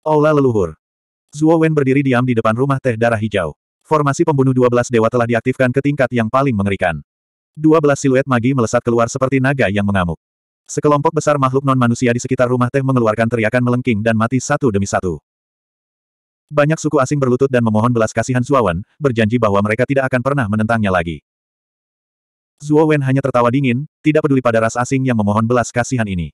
Aula leluhur. Zuo Wen berdiri diam di depan rumah teh darah hijau. Formasi pembunuh 12 dewa telah diaktifkan ke tingkat yang paling mengerikan. 12 siluet magi melesat keluar seperti naga yang mengamuk. Sekelompok besar makhluk non-manusia di sekitar rumah teh mengeluarkan teriakan melengking dan mati satu demi satu. Banyak suku asing berlutut dan memohon belas kasihan Wen, berjanji bahwa mereka tidak akan pernah menentangnya lagi. Zuo Wen hanya tertawa dingin, tidak peduli pada ras asing yang memohon belas kasihan ini.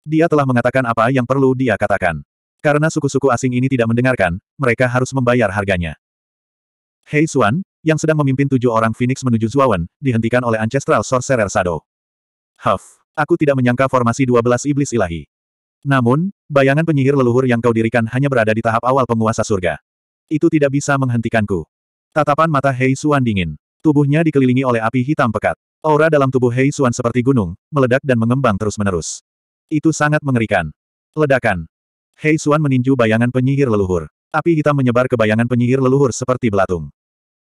Dia telah mengatakan apa yang perlu dia katakan. Karena suku-suku asing ini tidak mendengarkan, mereka harus membayar harganya. Hei Xuan, yang sedang memimpin tujuh orang Phoenix menuju Zuawan, dihentikan oleh Ancestral Sorcerer Sado. Huff, aku tidak menyangka formasi 12 iblis ilahi. Namun, bayangan penyihir leluhur yang kau dirikan hanya berada di tahap awal penguasa surga. Itu tidak bisa menghentikanku. Tatapan mata Hei Xuan dingin. Tubuhnya dikelilingi oleh api hitam pekat. Aura dalam tubuh Hei Xuan seperti gunung, meledak dan mengembang terus-menerus. Itu sangat mengerikan. Ledakan. Hei Xuan meninju bayangan penyihir leluhur. Api hitam menyebar ke bayangan penyihir leluhur seperti belatung.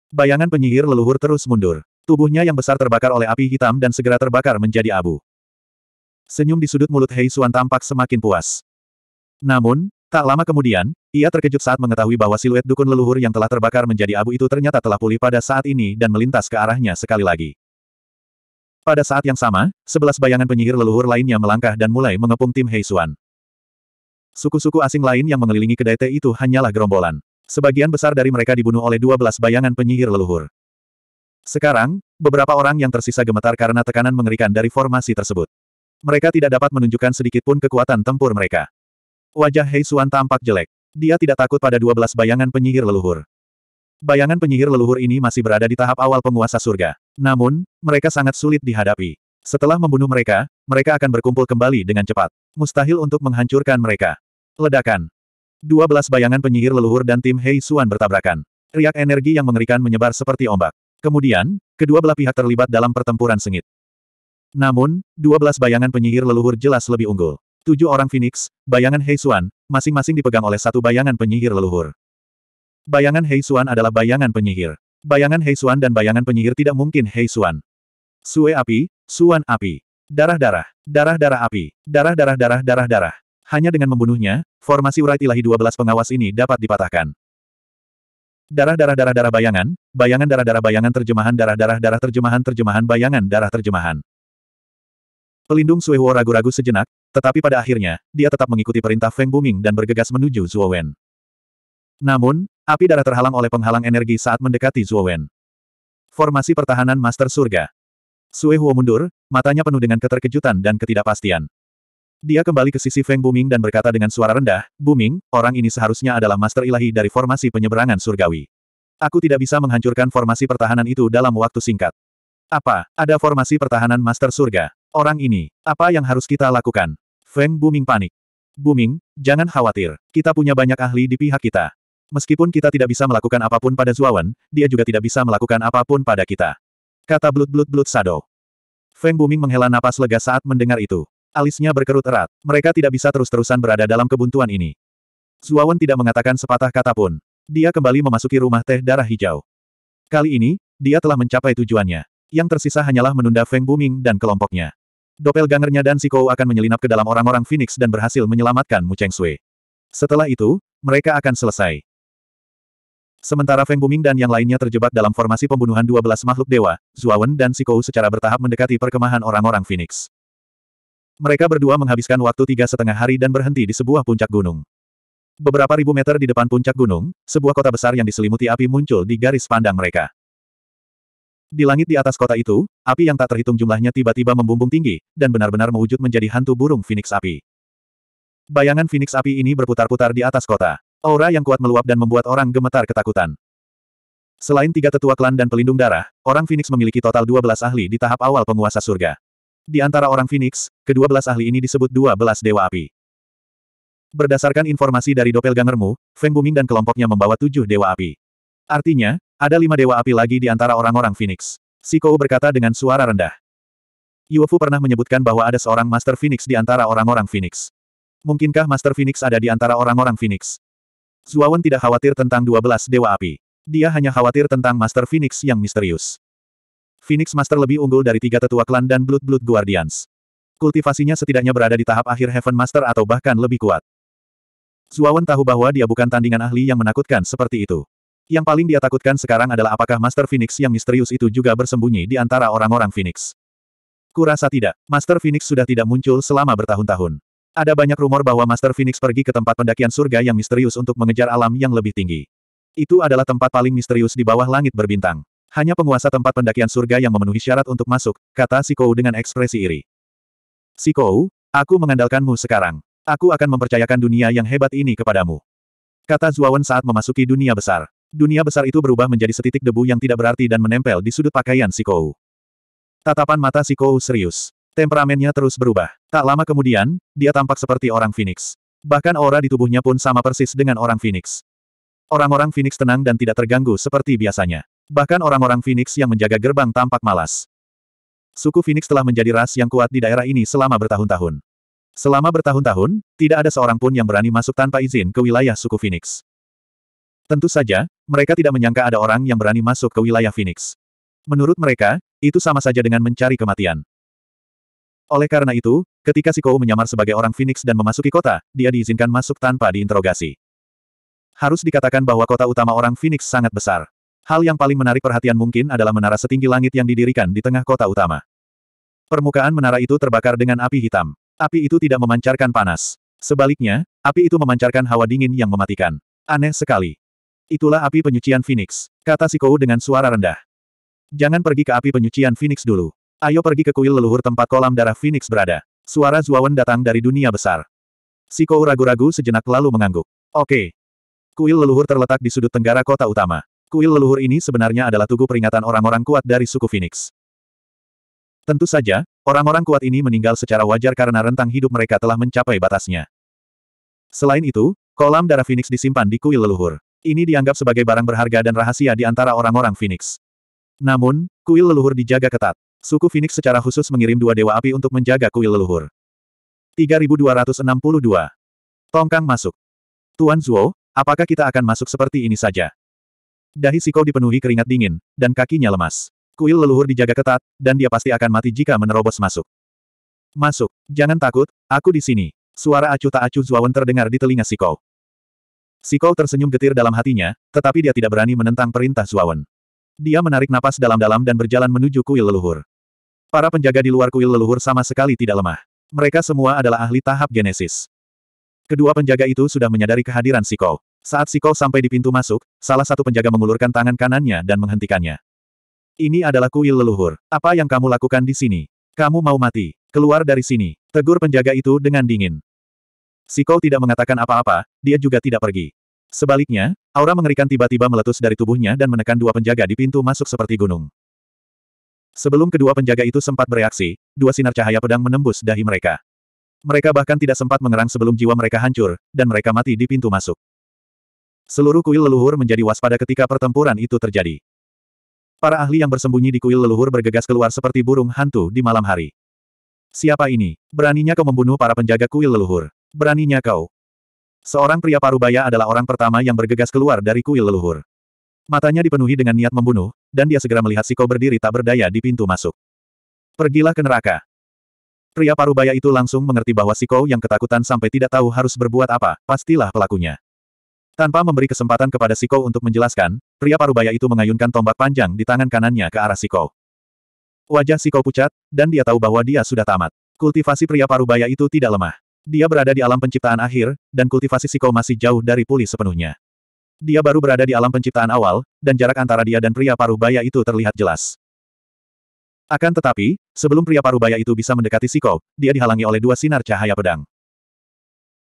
Bayangan penyihir leluhur terus mundur. Tubuhnya yang besar terbakar oleh api hitam dan segera terbakar menjadi abu. Senyum di sudut mulut Hei Xuan tampak semakin puas. Namun, tak lama kemudian, ia terkejut saat mengetahui bahwa siluet dukun leluhur yang telah terbakar menjadi abu itu ternyata telah pulih pada saat ini dan melintas ke arahnya sekali lagi. Pada saat yang sama, sebelas bayangan penyihir leluhur lainnya melangkah dan mulai mengepung tim Hei Xuan. Suku-suku asing lain yang mengelilingi kedai teh itu hanyalah gerombolan. Sebagian besar dari mereka dibunuh oleh 12 bayangan penyihir leluhur. Sekarang, beberapa orang yang tersisa gemetar karena tekanan mengerikan dari formasi tersebut. Mereka tidak dapat menunjukkan sedikit pun kekuatan tempur mereka. Wajah Hei Xuan tampak jelek. Dia tidak takut pada 12 bayangan penyihir leluhur. Bayangan penyihir leluhur ini masih berada di tahap awal penguasa surga. Namun, mereka sangat sulit dihadapi. Setelah membunuh mereka, mereka akan berkumpul kembali dengan cepat. Mustahil untuk menghancurkan mereka. Ledakan. 12 bayangan penyihir leluhur dan tim Hei Suan bertabrakan. Riak energi yang mengerikan menyebar seperti ombak. Kemudian, kedua belah pihak terlibat dalam pertempuran sengit. Namun, 12 bayangan penyihir leluhur jelas lebih unggul. Tujuh orang Phoenix, bayangan Hei Suan, masing-masing dipegang oleh satu bayangan penyihir leluhur. Bayangan Hei Suan adalah bayangan penyihir. Bayangan Hei Suan dan bayangan penyihir tidak mungkin Hei Suan. Sue api, Suan api. Darah-darah, darah-darah api, darah-darah-darah-darah-darah. Hanya dengan membunuhnya, formasi urai tilahi 12 pengawas ini dapat dipatahkan. Darah-darah-darah-darah bayangan, bayangan darah-darah bayangan terjemahan darah-darah-darah terjemahan terjemahan bayangan darah terjemahan. Pelindung Suehuo ragu-ragu sejenak, tetapi pada akhirnya, dia tetap mengikuti perintah Feng Buming dan bergegas menuju Wen. Namun, api darah terhalang oleh penghalang energi saat mendekati Wen. Formasi pertahanan Master Surga. Sue mundur, matanya penuh dengan keterkejutan dan ketidakpastian. Dia kembali ke sisi Feng Buming dan berkata dengan suara rendah, Buming, orang ini seharusnya adalah master ilahi dari formasi penyeberangan surgawi. Aku tidak bisa menghancurkan formasi pertahanan itu dalam waktu singkat. Apa, ada formasi pertahanan master surga? Orang ini, apa yang harus kita lakukan? Feng Buming panik. Buming, jangan khawatir, kita punya banyak ahli di pihak kita. Meskipun kita tidak bisa melakukan apapun pada Zuawan, dia juga tidak bisa melakukan apapun pada kita. Kata blut-blut-blut Sado. Feng Buming menghela napas lega saat mendengar itu. Alisnya berkerut erat. Mereka tidak bisa terus-terusan berada dalam kebuntuan ini. Zuawan tidak mengatakan sepatah kata pun. Dia kembali memasuki rumah teh darah hijau. Kali ini, dia telah mencapai tujuannya. Yang tersisa hanyalah menunda Feng Buming dan kelompoknya. Doppelgangernya dan Siko akan menyelinap ke dalam orang-orang Phoenix dan berhasil menyelamatkan Mu Cheng Sui. Setelah itu, mereka akan selesai. Sementara Feng Buming dan yang lainnya terjebak dalam formasi pembunuhan 12 makhluk dewa, Zuawan dan Siko secara bertahap mendekati perkemahan orang-orang Phoenix. Mereka berdua menghabiskan waktu tiga setengah hari dan berhenti di sebuah puncak gunung. Beberapa ribu meter di depan puncak gunung, sebuah kota besar yang diselimuti api muncul di garis pandang mereka. Di langit di atas kota itu, api yang tak terhitung jumlahnya tiba-tiba membumbung tinggi, dan benar-benar mewujud menjadi hantu burung Phoenix api. Bayangan Phoenix api ini berputar-putar di atas kota. Aura yang kuat meluap dan membuat orang gemetar ketakutan. Selain tiga tetua klan dan pelindung darah, orang Phoenix memiliki total 12 ahli di tahap awal penguasa surga. Di antara orang Phoenix, kedua belas ahli ini disebut dua belas dewa api. Berdasarkan informasi dari doppelgangermu, Feng Buming dan kelompoknya membawa tujuh dewa api. Artinya, ada lima dewa api lagi di antara orang-orang Phoenix. Si Kou berkata dengan suara rendah. Yuofu pernah menyebutkan bahwa ada seorang Master Phoenix di antara orang-orang Phoenix. Mungkinkah Master Phoenix ada di antara orang-orang Phoenix? Zuawan tidak khawatir tentang dua belas dewa api. Dia hanya khawatir tentang Master Phoenix yang misterius. Phoenix Master lebih unggul dari tiga tetua klan dan Blood Blood Guardians. Kultivasinya setidaknya berada di tahap akhir Heaven Master atau bahkan lebih kuat. Zuawan tahu bahwa dia bukan tandingan ahli yang menakutkan seperti itu. Yang paling dia takutkan sekarang adalah apakah Master Phoenix yang misterius itu juga bersembunyi di antara orang-orang Phoenix. Kurasa tidak, Master Phoenix sudah tidak muncul selama bertahun-tahun. Ada banyak rumor bahwa Master Phoenix pergi ke tempat pendakian surga yang misterius untuk mengejar alam yang lebih tinggi. Itu adalah tempat paling misterius di bawah langit berbintang. Hanya penguasa tempat pendakian surga yang memenuhi syarat untuk masuk, kata Sikou dengan ekspresi iri. Sikou, aku mengandalkanmu sekarang. Aku akan mempercayakan dunia yang hebat ini kepadamu. Kata Zuawan saat memasuki dunia besar. Dunia besar itu berubah menjadi setitik debu yang tidak berarti dan menempel di sudut pakaian Sikou. Tatapan mata Sikou serius. Temperamennya terus berubah. Tak lama kemudian, dia tampak seperti orang Phoenix. Bahkan aura di tubuhnya pun sama persis dengan orang Phoenix. Orang-orang Phoenix tenang dan tidak terganggu seperti biasanya. Bahkan orang-orang Phoenix yang menjaga gerbang tampak malas. Suku Phoenix telah menjadi ras yang kuat di daerah ini selama bertahun-tahun. Selama bertahun-tahun, tidak ada seorang pun yang berani masuk tanpa izin ke wilayah suku Phoenix. Tentu saja, mereka tidak menyangka ada orang yang berani masuk ke wilayah Phoenix. Menurut mereka, itu sama saja dengan mencari kematian. Oleh karena itu, ketika Si Kou menyamar sebagai orang Phoenix dan memasuki kota, dia diizinkan masuk tanpa diinterogasi. Harus dikatakan bahwa kota utama orang Phoenix sangat besar. Hal yang paling menarik perhatian mungkin adalah menara setinggi langit yang didirikan di tengah kota utama. Permukaan menara itu terbakar dengan api hitam. Api itu tidak memancarkan panas. Sebaliknya, api itu memancarkan hawa dingin yang mematikan. Aneh sekali. Itulah api penyucian Phoenix, kata Sikou dengan suara rendah. Jangan pergi ke api penyucian Phoenix dulu. Ayo pergi ke kuil leluhur tempat kolam darah Phoenix berada. Suara Zuawan datang dari dunia besar. Sikou ragu-ragu sejenak lalu mengangguk. Oke. Kuil leluhur terletak di sudut tenggara kota utama. Kuil leluhur ini sebenarnya adalah tugu peringatan orang-orang kuat dari suku Phoenix. Tentu saja, orang-orang kuat ini meninggal secara wajar karena rentang hidup mereka telah mencapai batasnya. Selain itu, kolam darah Phoenix disimpan di kuil leluhur. Ini dianggap sebagai barang berharga dan rahasia di antara orang-orang Phoenix. Namun, kuil leluhur dijaga ketat. Suku Phoenix secara khusus mengirim dua dewa api untuk menjaga kuil leluhur. 3262. Tongkang masuk. Tuan Zuo, apakah kita akan masuk seperti ini saja? Dahi Siko dipenuhi keringat dingin, dan kakinya lemas. Kuil leluhur dijaga ketat, dan dia pasti akan mati jika menerobos masuk. Masuk, jangan takut, aku di sini. Suara acuh tak acuh Zuawan terdengar di telinga Siko. Siko tersenyum getir dalam hatinya, tetapi dia tidak berani menentang perintah Zuawan. Dia menarik napas dalam-dalam dan berjalan menuju kuil leluhur. Para penjaga di luar kuil leluhur sama sekali tidak lemah. Mereka semua adalah ahli tahap genesis. Kedua penjaga itu sudah menyadari kehadiran Siko. Saat Siko sampai di pintu masuk, salah satu penjaga mengulurkan tangan kanannya dan menghentikannya. Ini adalah kuil leluhur. Apa yang kamu lakukan di sini? Kamu mau mati. Keluar dari sini. Tegur penjaga itu dengan dingin. Siko tidak mengatakan apa-apa, dia juga tidak pergi. Sebaliknya, aura mengerikan tiba-tiba meletus dari tubuhnya dan menekan dua penjaga di pintu masuk seperti gunung. Sebelum kedua penjaga itu sempat bereaksi, dua sinar cahaya pedang menembus dahi mereka. Mereka bahkan tidak sempat mengerang sebelum jiwa mereka hancur, dan mereka mati di pintu masuk. Seluruh kuil leluhur menjadi waspada ketika pertempuran itu terjadi. Para ahli yang bersembunyi di kuil leluhur bergegas keluar seperti burung hantu di malam hari. Siapa ini? Beraninya kau membunuh para penjaga kuil leluhur. Beraninya kau. Seorang pria parubaya adalah orang pertama yang bergegas keluar dari kuil leluhur. Matanya dipenuhi dengan niat membunuh, dan dia segera melihat Siko berdiri tak berdaya di pintu masuk. Pergilah ke neraka. Pria parubaya itu langsung mengerti bahwa Siko yang ketakutan sampai tidak tahu harus berbuat apa, pastilah pelakunya. Tanpa memberi kesempatan kepada Siko untuk menjelaskan, pria parubaya itu mengayunkan tombak panjang di tangan kanannya ke arah Siko. Wajah Siko pucat, dan dia tahu bahwa dia sudah tamat. Kultivasi pria parubaya itu tidak lemah. Dia berada di alam penciptaan akhir, dan kultivasi Siko masih jauh dari pulih sepenuhnya. Dia baru berada di alam penciptaan awal, dan jarak antara dia dan pria parubaya itu terlihat jelas. Akan tetapi, sebelum pria parubaya itu bisa mendekati Siko, dia dihalangi oleh dua sinar cahaya pedang.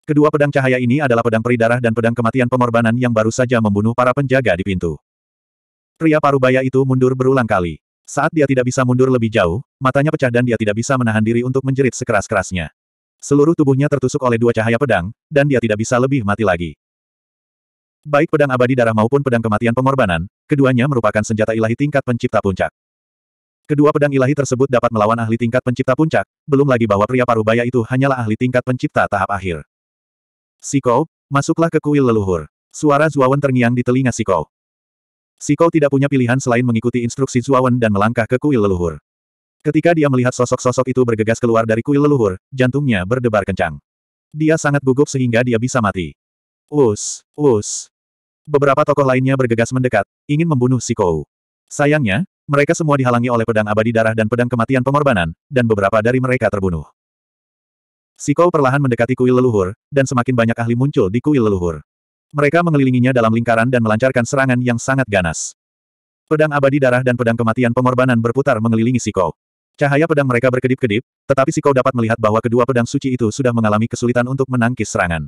Kedua pedang cahaya ini adalah pedang peridarah dan pedang kematian pengorbanan yang baru saja membunuh para penjaga di pintu. Pria parubaya itu mundur berulang kali. Saat dia tidak bisa mundur lebih jauh, matanya pecah dan dia tidak bisa menahan diri untuk menjerit sekeras-kerasnya. Seluruh tubuhnya tertusuk oleh dua cahaya pedang, dan dia tidak bisa lebih mati lagi. Baik pedang abadi darah maupun pedang kematian pengorbanan, keduanya merupakan senjata ilahi tingkat pencipta puncak. Kedua pedang ilahi tersebut dapat melawan ahli tingkat pencipta puncak, belum lagi bahwa pria parubaya itu hanyalah ahli tingkat pencipta tahap akhir. Siko, masuklah ke kuil leluhur. Suara Zuawan terngiang di telinga Siko. Siko tidak punya pilihan selain mengikuti instruksi Zuawan dan melangkah ke kuil leluhur. Ketika dia melihat sosok-sosok itu bergegas keluar dari kuil leluhur, jantungnya berdebar kencang. Dia sangat gugup sehingga dia bisa mati. Us, us. Beberapa tokoh lainnya bergegas mendekat, ingin membunuh Sikou. Sayangnya, mereka semua dihalangi oleh pedang abadi darah dan pedang kematian pengorbanan, dan beberapa dari mereka terbunuh. Sikou perlahan mendekati kuil leluhur, dan semakin banyak ahli muncul di kuil leluhur. Mereka mengelilinginya dalam lingkaran dan melancarkan serangan yang sangat ganas. Pedang abadi darah dan pedang kematian pengorbanan berputar mengelilingi Sikou. Cahaya pedang mereka berkedip-kedip, tetapi Sikou dapat melihat bahwa kedua pedang suci itu sudah mengalami kesulitan untuk menangkis serangan.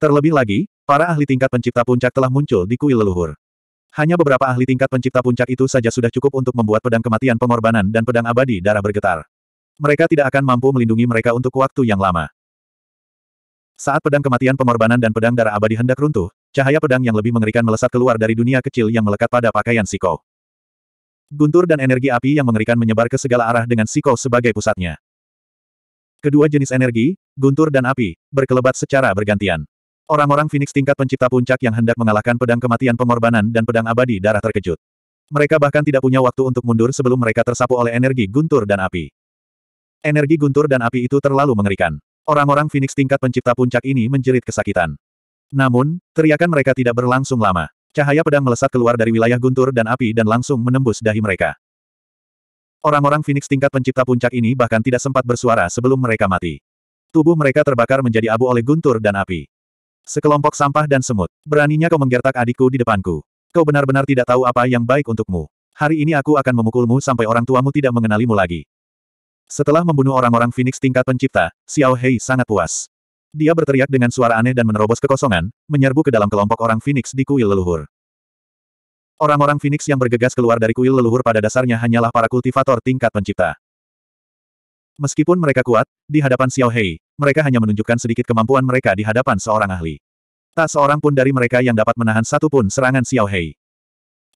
Terlebih lagi, para ahli tingkat pencipta puncak telah muncul di kuil leluhur. Hanya beberapa ahli tingkat pencipta puncak itu saja sudah cukup untuk membuat pedang kematian pengorbanan dan pedang abadi darah bergetar. Mereka tidak akan mampu melindungi mereka untuk waktu yang lama. Saat pedang kematian pengorbanan dan pedang darah abadi hendak runtuh, cahaya pedang yang lebih mengerikan melesat keluar dari dunia kecil yang melekat pada pakaian Siko. Guntur dan energi api yang mengerikan menyebar ke segala arah dengan Siko sebagai pusatnya. Kedua jenis energi, guntur dan api, berkelebat secara bergantian. Orang-orang Phoenix tingkat pencipta puncak yang hendak mengalahkan pedang kematian pengorbanan dan pedang abadi darah terkejut. Mereka bahkan tidak punya waktu untuk mundur sebelum mereka tersapu oleh energi guntur dan api. Energi guntur dan api itu terlalu mengerikan. Orang-orang Phoenix tingkat pencipta puncak ini menjerit kesakitan. Namun, teriakan mereka tidak berlangsung lama. Cahaya pedang melesat keluar dari wilayah guntur dan api dan langsung menembus dahi mereka. Orang-orang Phoenix tingkat pencipta puncak ini bahkan tidak sempat bersuara sebelum mereka mati. Tubuh mereka terbakar menjadi abu oleh guntur dan api. Sekelompok sampah dan semut. Beraninya kau menggertak adikku di depanku. Kau benar-benar tidak tahu apa yang baik untukmu. Hari ini aku akan memukulmu sampai orang tuamu tidak mengenalimu lagi. Setelah membunuh orang-orang Phoenix tingkat pencipta, Xiao Hei sangat puas. Dia berteriak dengan suara aneh dan menerobos kekosongan, menyerbu ke dalam kelompok orang Phoenix di kuil leluhur. Orang-orang Phoenix yang bergegas keluar dari kuil leluhur pada dasarnya hanyalah para kultivator tingkat pencipta. Meskipun mereka kuat, di hadapan Xiao Hei, mereka hanya menunjukkan sedikit kemampuan mereka di hadapan seorang ahli. Tak seorang pun dari mereka yang dapat menahan satu pun serangan Xiao Hei.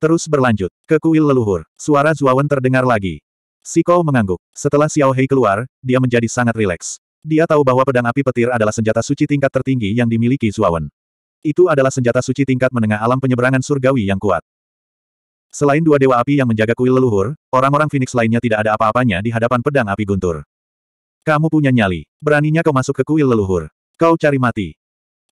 Terus berlanjut, ke kuil leluhur, suara Zuawan terdengar lagi. Siko mengangguk. Setelah Xiao Hei keluar, dia menjadi sangat rileks. Dia tahu bahwa pedang api petir adalah senjata suci tingkat tertinggi yang dimiliki Zuawan. Itu adalah senjata suci tingkat menengah alam penyeberangan surgawi yang kuat. Selain dua dewa api yang menjaga kuil leluhur, orang-orang Phoenix lainnya tidak ada apa-apanya di hadapan pedang api guntur. Kamu punya nyali. Beraninya kau masuk ke kuil leluhur. Kau cari mati.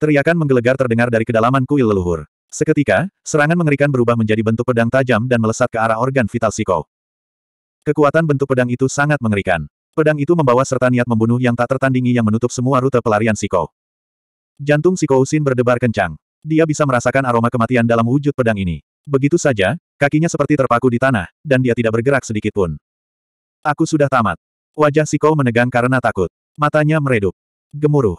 Teriakan menggelegar terdengar dari kedalaman kuil leluhur. Seketika, serangan mengerikan berubah menjadi bentuk pedang tajam dan melesat ke arah organ vital Siko. Kekuatan bentuk pedang itu sangat mengerikan. Pedang itu membawa serta niat membunuh yang tak tertandingi yang menutup semua rute pelarian Siko. Jantung Siko Usin berdebar kencang. Dia bisa merasakan aroma kematian dalam wujud pedang ini. Begitu saja, kakinya seperti terpaku di tanah, dan dia tidak bergerak sedikitpun. Aku sudah tamat. Wajah Siko menegang karena takut. Matanya meredup. Gemuruh.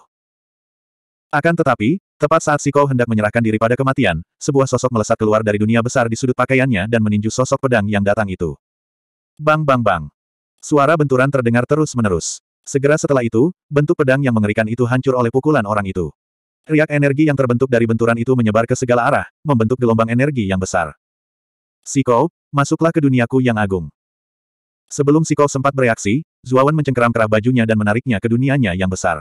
Akan tetapi, tepat saat Siko hendak menyerahkan diri pada kematian, sebuah sosok melesat keluar dari dunia besar di sudut pakaiannya dan meninju sosok pedang yang datang itu. Bang bang bang. Suara benturan terdengar terus-menerus. Segera setelah itu, bentuk pedang yang mengerikan itu hancur oleh pukulan orang itu. Riak energi yang terbentuk dari benturan itu menyebar ke segala arah, membentuk gelombang energi yang besar. Siko, masuklah ke duniaku yang agung. Sebelum Siko sempat bereaksi, Zuawan mencengkeram kerah bajunya dan menariknya ke dunianya yang besar.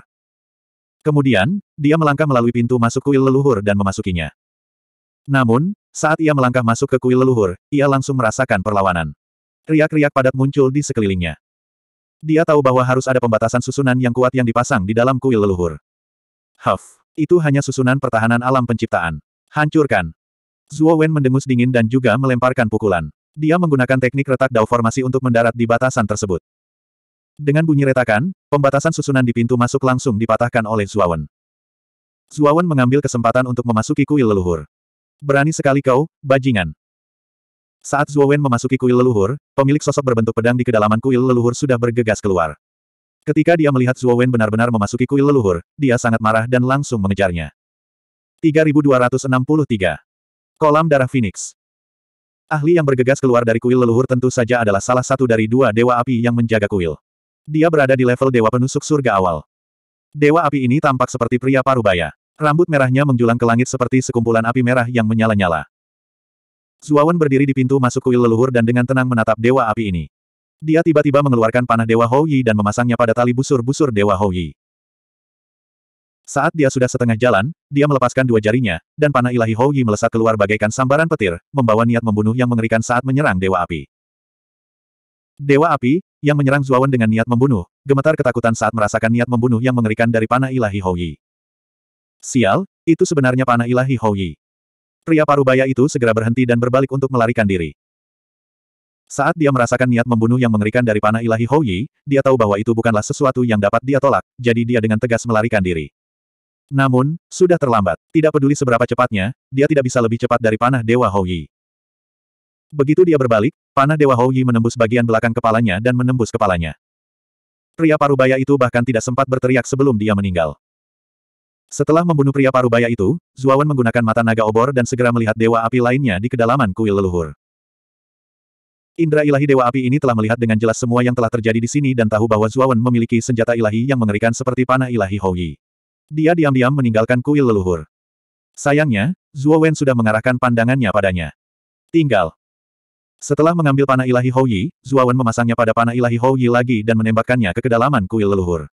Kemudian, dia melangkah melalui pintu masuk kuil leluhur dan memasukinya. Namun, saat ia melangkah masuk ke kuil leluhur, ia langsung merasakan perlawanan. Riak-riak padat muncul di sekelilingnya. Dia tahu bahwa harus ada pembatasan susunan yang kuat yang dipasang di dalam kuil leluhur. Huff, itu hanya susunan pertahanan alam penciptaan. Hancurkan. Zuo Wen mendengus dingin dan juga melemparkan pukulan. Dia menggunakan teknik retak dao formasi untuk mendarat di batasan tersebut. Dengan bunyi retakan, pembatasan susunan di pintu masuk langsung dipatahkan oleh Zhuo Wen. Zhuo Wen mengambil kesempatan untuk memasuki kuil leluhur. Berani sekali kau, bajingan. Saat Wen memasuki kuil leluhur, pemilik sosok berbentuk pedang di kedalaman kuil leluhur sudah bergegas keluar. Ketika dia melihat Wen benar-benar memasuki kuil leluhur, dia sangat marah dan langsung mengejarnya. 3263. Kolam Darah Phoenix Ahli yang bergegas keluar dari kuil leluhur tentu saja adalah salah satu dari dua dewa api yang menjaga kuil. Dia berada di level dewa penusuk surga awal. Dewa api ini tampak seperti pria parubaya. Rambut merahnya menjulang ke langit seperti sekumpulan api merah yang menyala-nyala. Zuawan berdiri di pintu masuk kuil leluhur dan dengan tenang menatap dewa api ini. Dia tiba-tiba mengeluarkan panah dewa Houyi dan memasangnya pada tali busur-busur dewa Houyi. Saat dia sudah setengah jalan, dia melepaskan dua jarinya, dan panah ilahi Houyi melesat keluar bagaikan sambaran petir, membawa niat membunuh yang mengerikan saat menyerang dewa api. Dewa api, yang menyerang Zuawan dengan niat membunuh, gemetar ketakutan saat merasakan niat membunuh yang mengerikan dari panah ilahi Houyi. Sial, itu sebenarnya panah ilahi Houyi. Pria parubaya itu segera berhenti dan berbalik untuk melarikan diri. Saat dia merasakan niat membunuh yang mengerikan dari panah ilahi Hou dia tahu bahwa itu bukanlah sesuatu yang dapat dia tolak, jadi dia dengan tegas melarikan diri. Namun, sudah terlambat. Tidak peduli seberapa cepatnya, dia tidak bisa lebih cepat dari panah Dewa Hou Begitu dia berbalik, panah Dewa Hou menembus bagian belakang kepalanya dan menembus kepalanya. Pria parubaya itu bahkan tidak sempat berteriak sebelum dia meninggal. Setelah membunuh pria parubaya itu, Zuawan menggunakan mata naga obor dan segera melihat dewa api lainnya di kedalaman kuil leluhur. Indra ilahi dewa api ini telah melihat dengan jelas semua yang telah terjadi di sini dan tahu bahwa Zuawan memiliki senjata ilahi yang mengerikan seperti panah ilahi Houyi. Dia diam-diam meninggalkan kuil leluhur. Sayangnya, Zuawan sudah mengarahkan pandangannya padanya. Tinggal, setelah mengambil panah ilahi Houyi, Zuawan memasangnya pada panah ilahi Houyi lagi dan menembakkannya ke kedalaman kuil leluhur.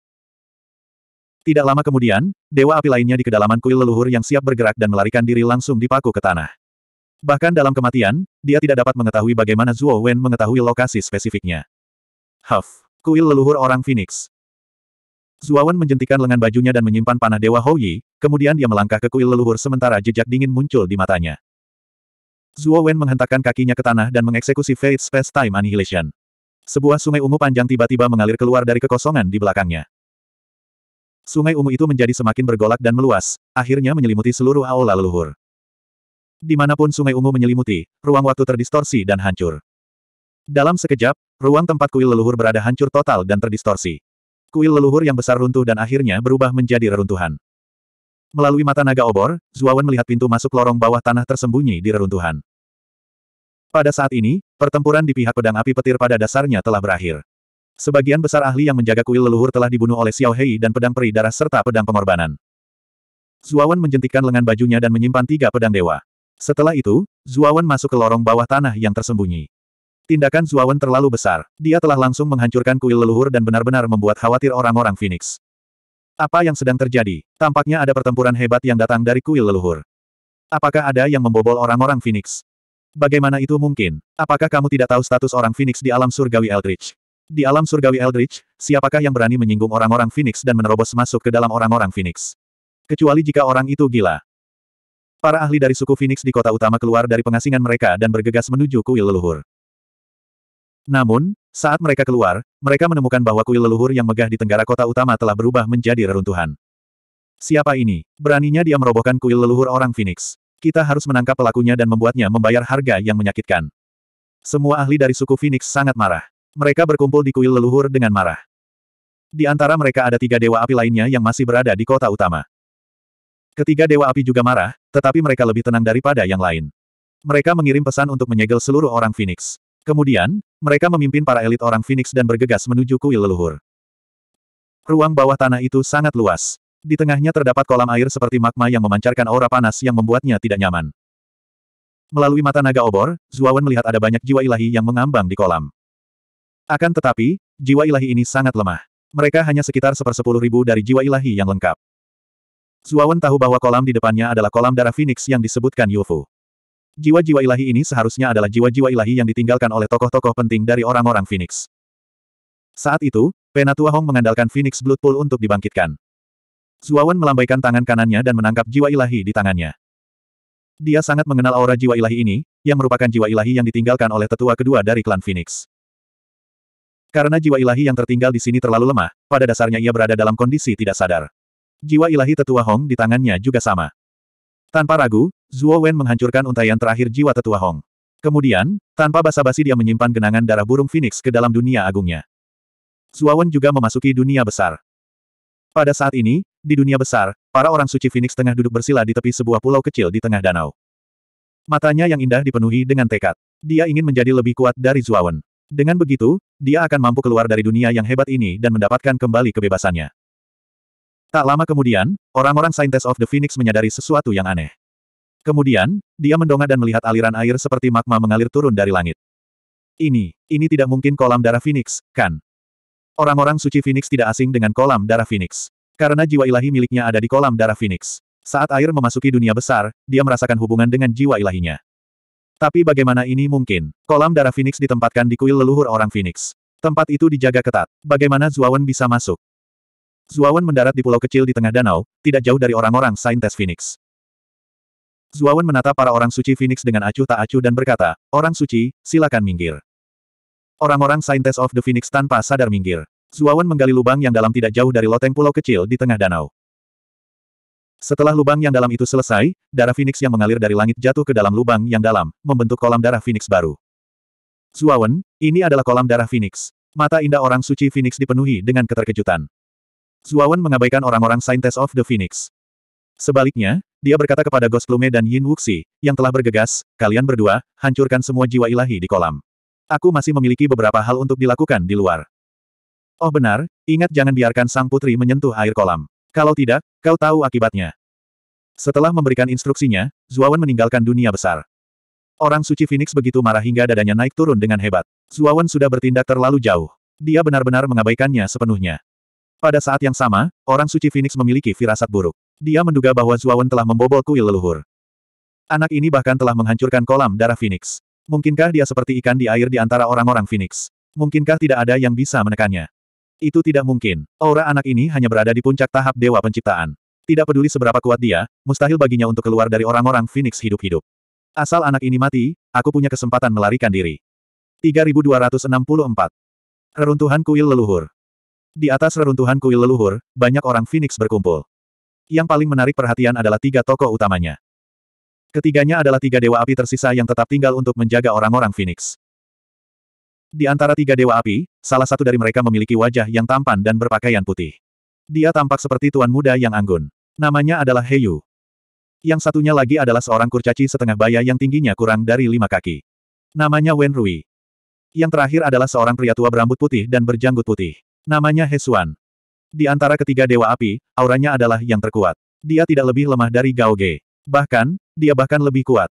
Tidak lama kemudian, dewa api lainnya di kedalaman kuil leluhur yang siap bergerak dan melarikan diri langsung dipaku ke tanah. Bahkan dalam kematian, dia tidak dapat mengetahui bagaimana Zhuo Wen mengetahui lokasi spesifiknya. Huff, kuil leluhur orang Phoenix. Zhuo Wen menjentikan lengan bajunya dan menyimpan panah Dewa Hou Yi, kemudian dia melangkah ke kuil leluhur sementara jejak dingin muncul di matanya. Zhuo Wen menghentakkan kakinya ke tanah dan mengeksekusi Fate Space Time Annihilation. Sebuah sungai ungu panjang tiba-tiba mengalir keluar dari kekosongan di belakangnya. Sungai ungu itu menjadi semakin bergolak dan meluas, akhirnya menyelimuti seluruh aula leluhur. Dimanapun sungai ungu menyelimuti, ruang waktu terdistorsi dan hancur. Dalam sekejap, ruang tempat kuil leluhur berada hancur total dan terdistorsi. Kuil leluhur yang besar runtuh dan akhirnya berubah menjadi reruntuhan. Melalui mata naga obor, Zuawan melihat pintu masuk lorong bawah tanah tersembunyi di reruntuhan. Pada saat ini, pertempuran di pihak pedang api petir pada dasarnya telah berakhir. Sebagian besar ahli yang menjaga kuil leluhur telah dibunuh oleh Xiao Hei dan pedang peri darah serta pedang pengorbanan. Zuawan menjentikkan lengan bajunya dan menyimpan tiga pedang dewa. Setelah itu, Zuawan masuk ke lorong bawah tanah yang tersembunyi. Tindakan Zuawan terlalu besar. Dia telah langsung menghancurkan kuil leluhur dan benar-benar membuat khawatir orang-orang Phoenix. Apa yang sedang terjadi? Tampaknya ada pertempuran hebat yang datang dari kuil leluhur. Apakah ada yang membobol orang-orang Phoenix? Bagaimana itu mungkin? Apakah kamu tidak tahu status orang Phoenix di alam surgawi Eldritch? Di alam surgawi Eldritch, siapakah yang berani menyinggung orang-orang Phoenix dan menerobos masuk ke dalam orang-orang Phoenix? Kecuali jika orang itu gila. Para ahli dari suku Phoenix di kota utama keluar dari pengasingan mereka dan bergegas menuju kuil leluhur. Namun, saat mereka keluar, mereka menemukan bahwa kuil leluhur yang megah di tenggara kota utama telah berubah menjadi reruntuhan. Siapa ini? Beraninya dia merobohkan kuil leluhur orang Phoenix. Kita harus menangkap pelakunya dan membuatnya membayar harga yang menyakitkan. Semua ahli dari suku Phoenix sangat marah. Mereka berkumpul di kuil leluhur dengan marah. Di antara mereka ada tiga dewa api lainnya yang masih berada di kota utama. Ketiga dewa api juga marah, tetapi mereka lebih tenang daripada yang lain. Mereka mengirim pesan untuk menyegel seluruh orang Phoenix. Kemudian, mereka memimpin para elit orang Phoenix dan bergegas menuju kuil leluhur. Ruang bawah tanah itu sangat luas. Di tengahnya terdapat kolam air seperti magma yang memancarkan aura panas yang membuatnya tidak nyaman. Melalui mata naga obor, Zuawan melihat ada banyak jiwa ilahi yang mengambang di kolam. Akan tetapi, jiwa ilahi ini sangat lemah. Mereka hanya sekitar sepersepuluh ribu dari jiwa ilahi yang lengkap. Zuawan tahu bahwa kolam di depannya adalah kolam darah Phoenix yang disebutkan Yufu. Jiwa-jiwa ilahi ini seharusnya adalah jiwa-jiwa ilahi yang ditinggalkan oleh tokoh-tokoh penting dari orang-orang Phoenix. Saat itu, Penatua Hong mengandalkan Phoenix Blood Pool untuk dibangkitkan. Zuawan melambaikan tangan kanannya dan menangkap jiwa ilahi di tangannya. Dia sangat mengenal aura jiwa ilahi ini, yang merupakan jiwa ilahi yang ditinggalkan oleh tetua kedua dari klan Phoenix. Karena jiwa ilahi yang tertinggal di sini terlalu lemah, pada dasarnya ia berada dalam kondisi tidak sadar. Jiwa ilahi tetua Hong di tangannya juga sama. Tanpa ragu, Zuo Wen menghancurkan untaian terakhir jiwa tetua Hong. Kemudian, tanpa basa-basi dia menyimpan genangan darah burung phoenix ke dalam dunia agungnya. Zuo Wen juga memasuki dunia besar. Pada saat ini, di dunia besar, para orang suci phoenix tengah duduk bersila di tepi sebuah pulau kecil di tengah danau. Matanya yang indah dipenuhi dengan tekad. Dia ingin menjadi lebih kuat dari Zuo Wen. Dengan begitu, dia akan mampu keluar dari dunia yang hebat ini dan mendapatkan kembali kebebasannya. Tak lama kemudian, orang-orang Scientist of the Phoenix menyadari sesuatu yang aneh. Kemudian, dia mendongak dan melihat aliran air seperti magma mengalir turun dari langit. Ini, ini tidak mungkin kolam darah Phoenix, kan? Orang-orang suci Phoenix tidak asing dengan kolam darah Phoenix. Karena jiwa ilahi miliknya ada di kolam darah Phoenix. Saat air memasuki dunia besar, dia merasakan hubungan dengan jiwa ilahinya. Tapi bagaimana ini mungkin? Kolam darah Phoenix ditempatkan di kuil leluhur orang Phoenix. Tempat itu dijaga ketat. Bagaimana Zuawan bisa masuk? Zuawan mendarat di pulau kecil di tengah danau, tidak jauh dari orang-orang Saintes Phoenix. Zuawan menatap para orang suci Phoenix dengan acuh tak acuh dan berkata, Orang suci, silakan minggir. Orang-orang Saintes of the Phoenix tanpa sadar minggir. Zuawan menggali lubang yang dalam tidak jauh dari loteng pulau kecil di tengah danau. Setelah lubang yang dalam itu selesai, darah Phoenix yang mengalir dari langit jatuh ke dalam lubang yang dalam, membentuk kolam darah Phoenix baru. Zuawan, ini adalah kolam darah Phoenix. Mata indah orang suci Phoenix dipenuhi dengan keterkejutan. Zuawan mengabaikan orang-orang Scientist of the Phoenix. Sebaliknya, dia berkata kepada Ghost Lume dan Yin Wuxi, yang telah bergegas, kalian berdua, hancurkan semua jiwa ilahi di kolam. Aku masih memiliki beberapa hal untuk dilakukan di luar. Oh benar, ingat jangan biarkan sang putri menyentuh air kolam. Kalau tidak, kau tahu akibatnya. Setelah memberikan instruksinya, Zuawan meninggalkan dunia besar. Orang suci Phoenix begitu marah hingga dadanya naik turun dengan hebat. Zuawan sudah bertindak terlalu jauh. Dia benar-benar mengabaikannya sepenuhnya. Pada saat yang sama, orang suci Phoenix memiliki firasat buruk. Dia menduga bahwa Zuawan telah membobol kuil leluhur. Anak ini bahkan telah menghancurkan kolam darah Phoenix. Mungkinkah dia seperti ikan di air di antara orang-orang Phoenix? Mungkinkah tidak ada yang bisa menekannya? Itu tidak mungkin. Aura anak ini hanya berada di puncak tahap dewa penciptaan. Tidak peduli seberapa kuat dia, mustahil baginya untuk keluar dari orang-orang Phoenix hidup-hidup. Asal anak ini mati, aku punya kesempatan melarikan diri. 3264. Reruntuhan kuil leluhur. Di atas reruntuhan kuil leluhur, banyak orang Phoenix berkumpul. Yang paling menarik perhatian adalah tiga tokoh utamanya. Ketiganya adalah tiga dewa api tersisa yang tetap tinggal untuk menjaga orang-orang Phoenix. Di antara tiga dewa api, salah satu dari mereka memiliki wajah yang tampan dan berpakaian putih. Dia tampak seperti tuan muda yang anggun. Namanya adalah Heyu. Yang satunya lagi adalah seorang kurcaci setengah baya yang tingginya kurang dari lima kaki. Namanya Wen Rui. Yang terakhir adalah seorang pria tua berambut putih dan berjanggut putih. Namanya Hesuan. Di antara ketiga dewa api, auranya adalah yang terkuat. Dia tidak lebih lemah dari Gao Ge. Bahkan, dia bahkan lebih kuat.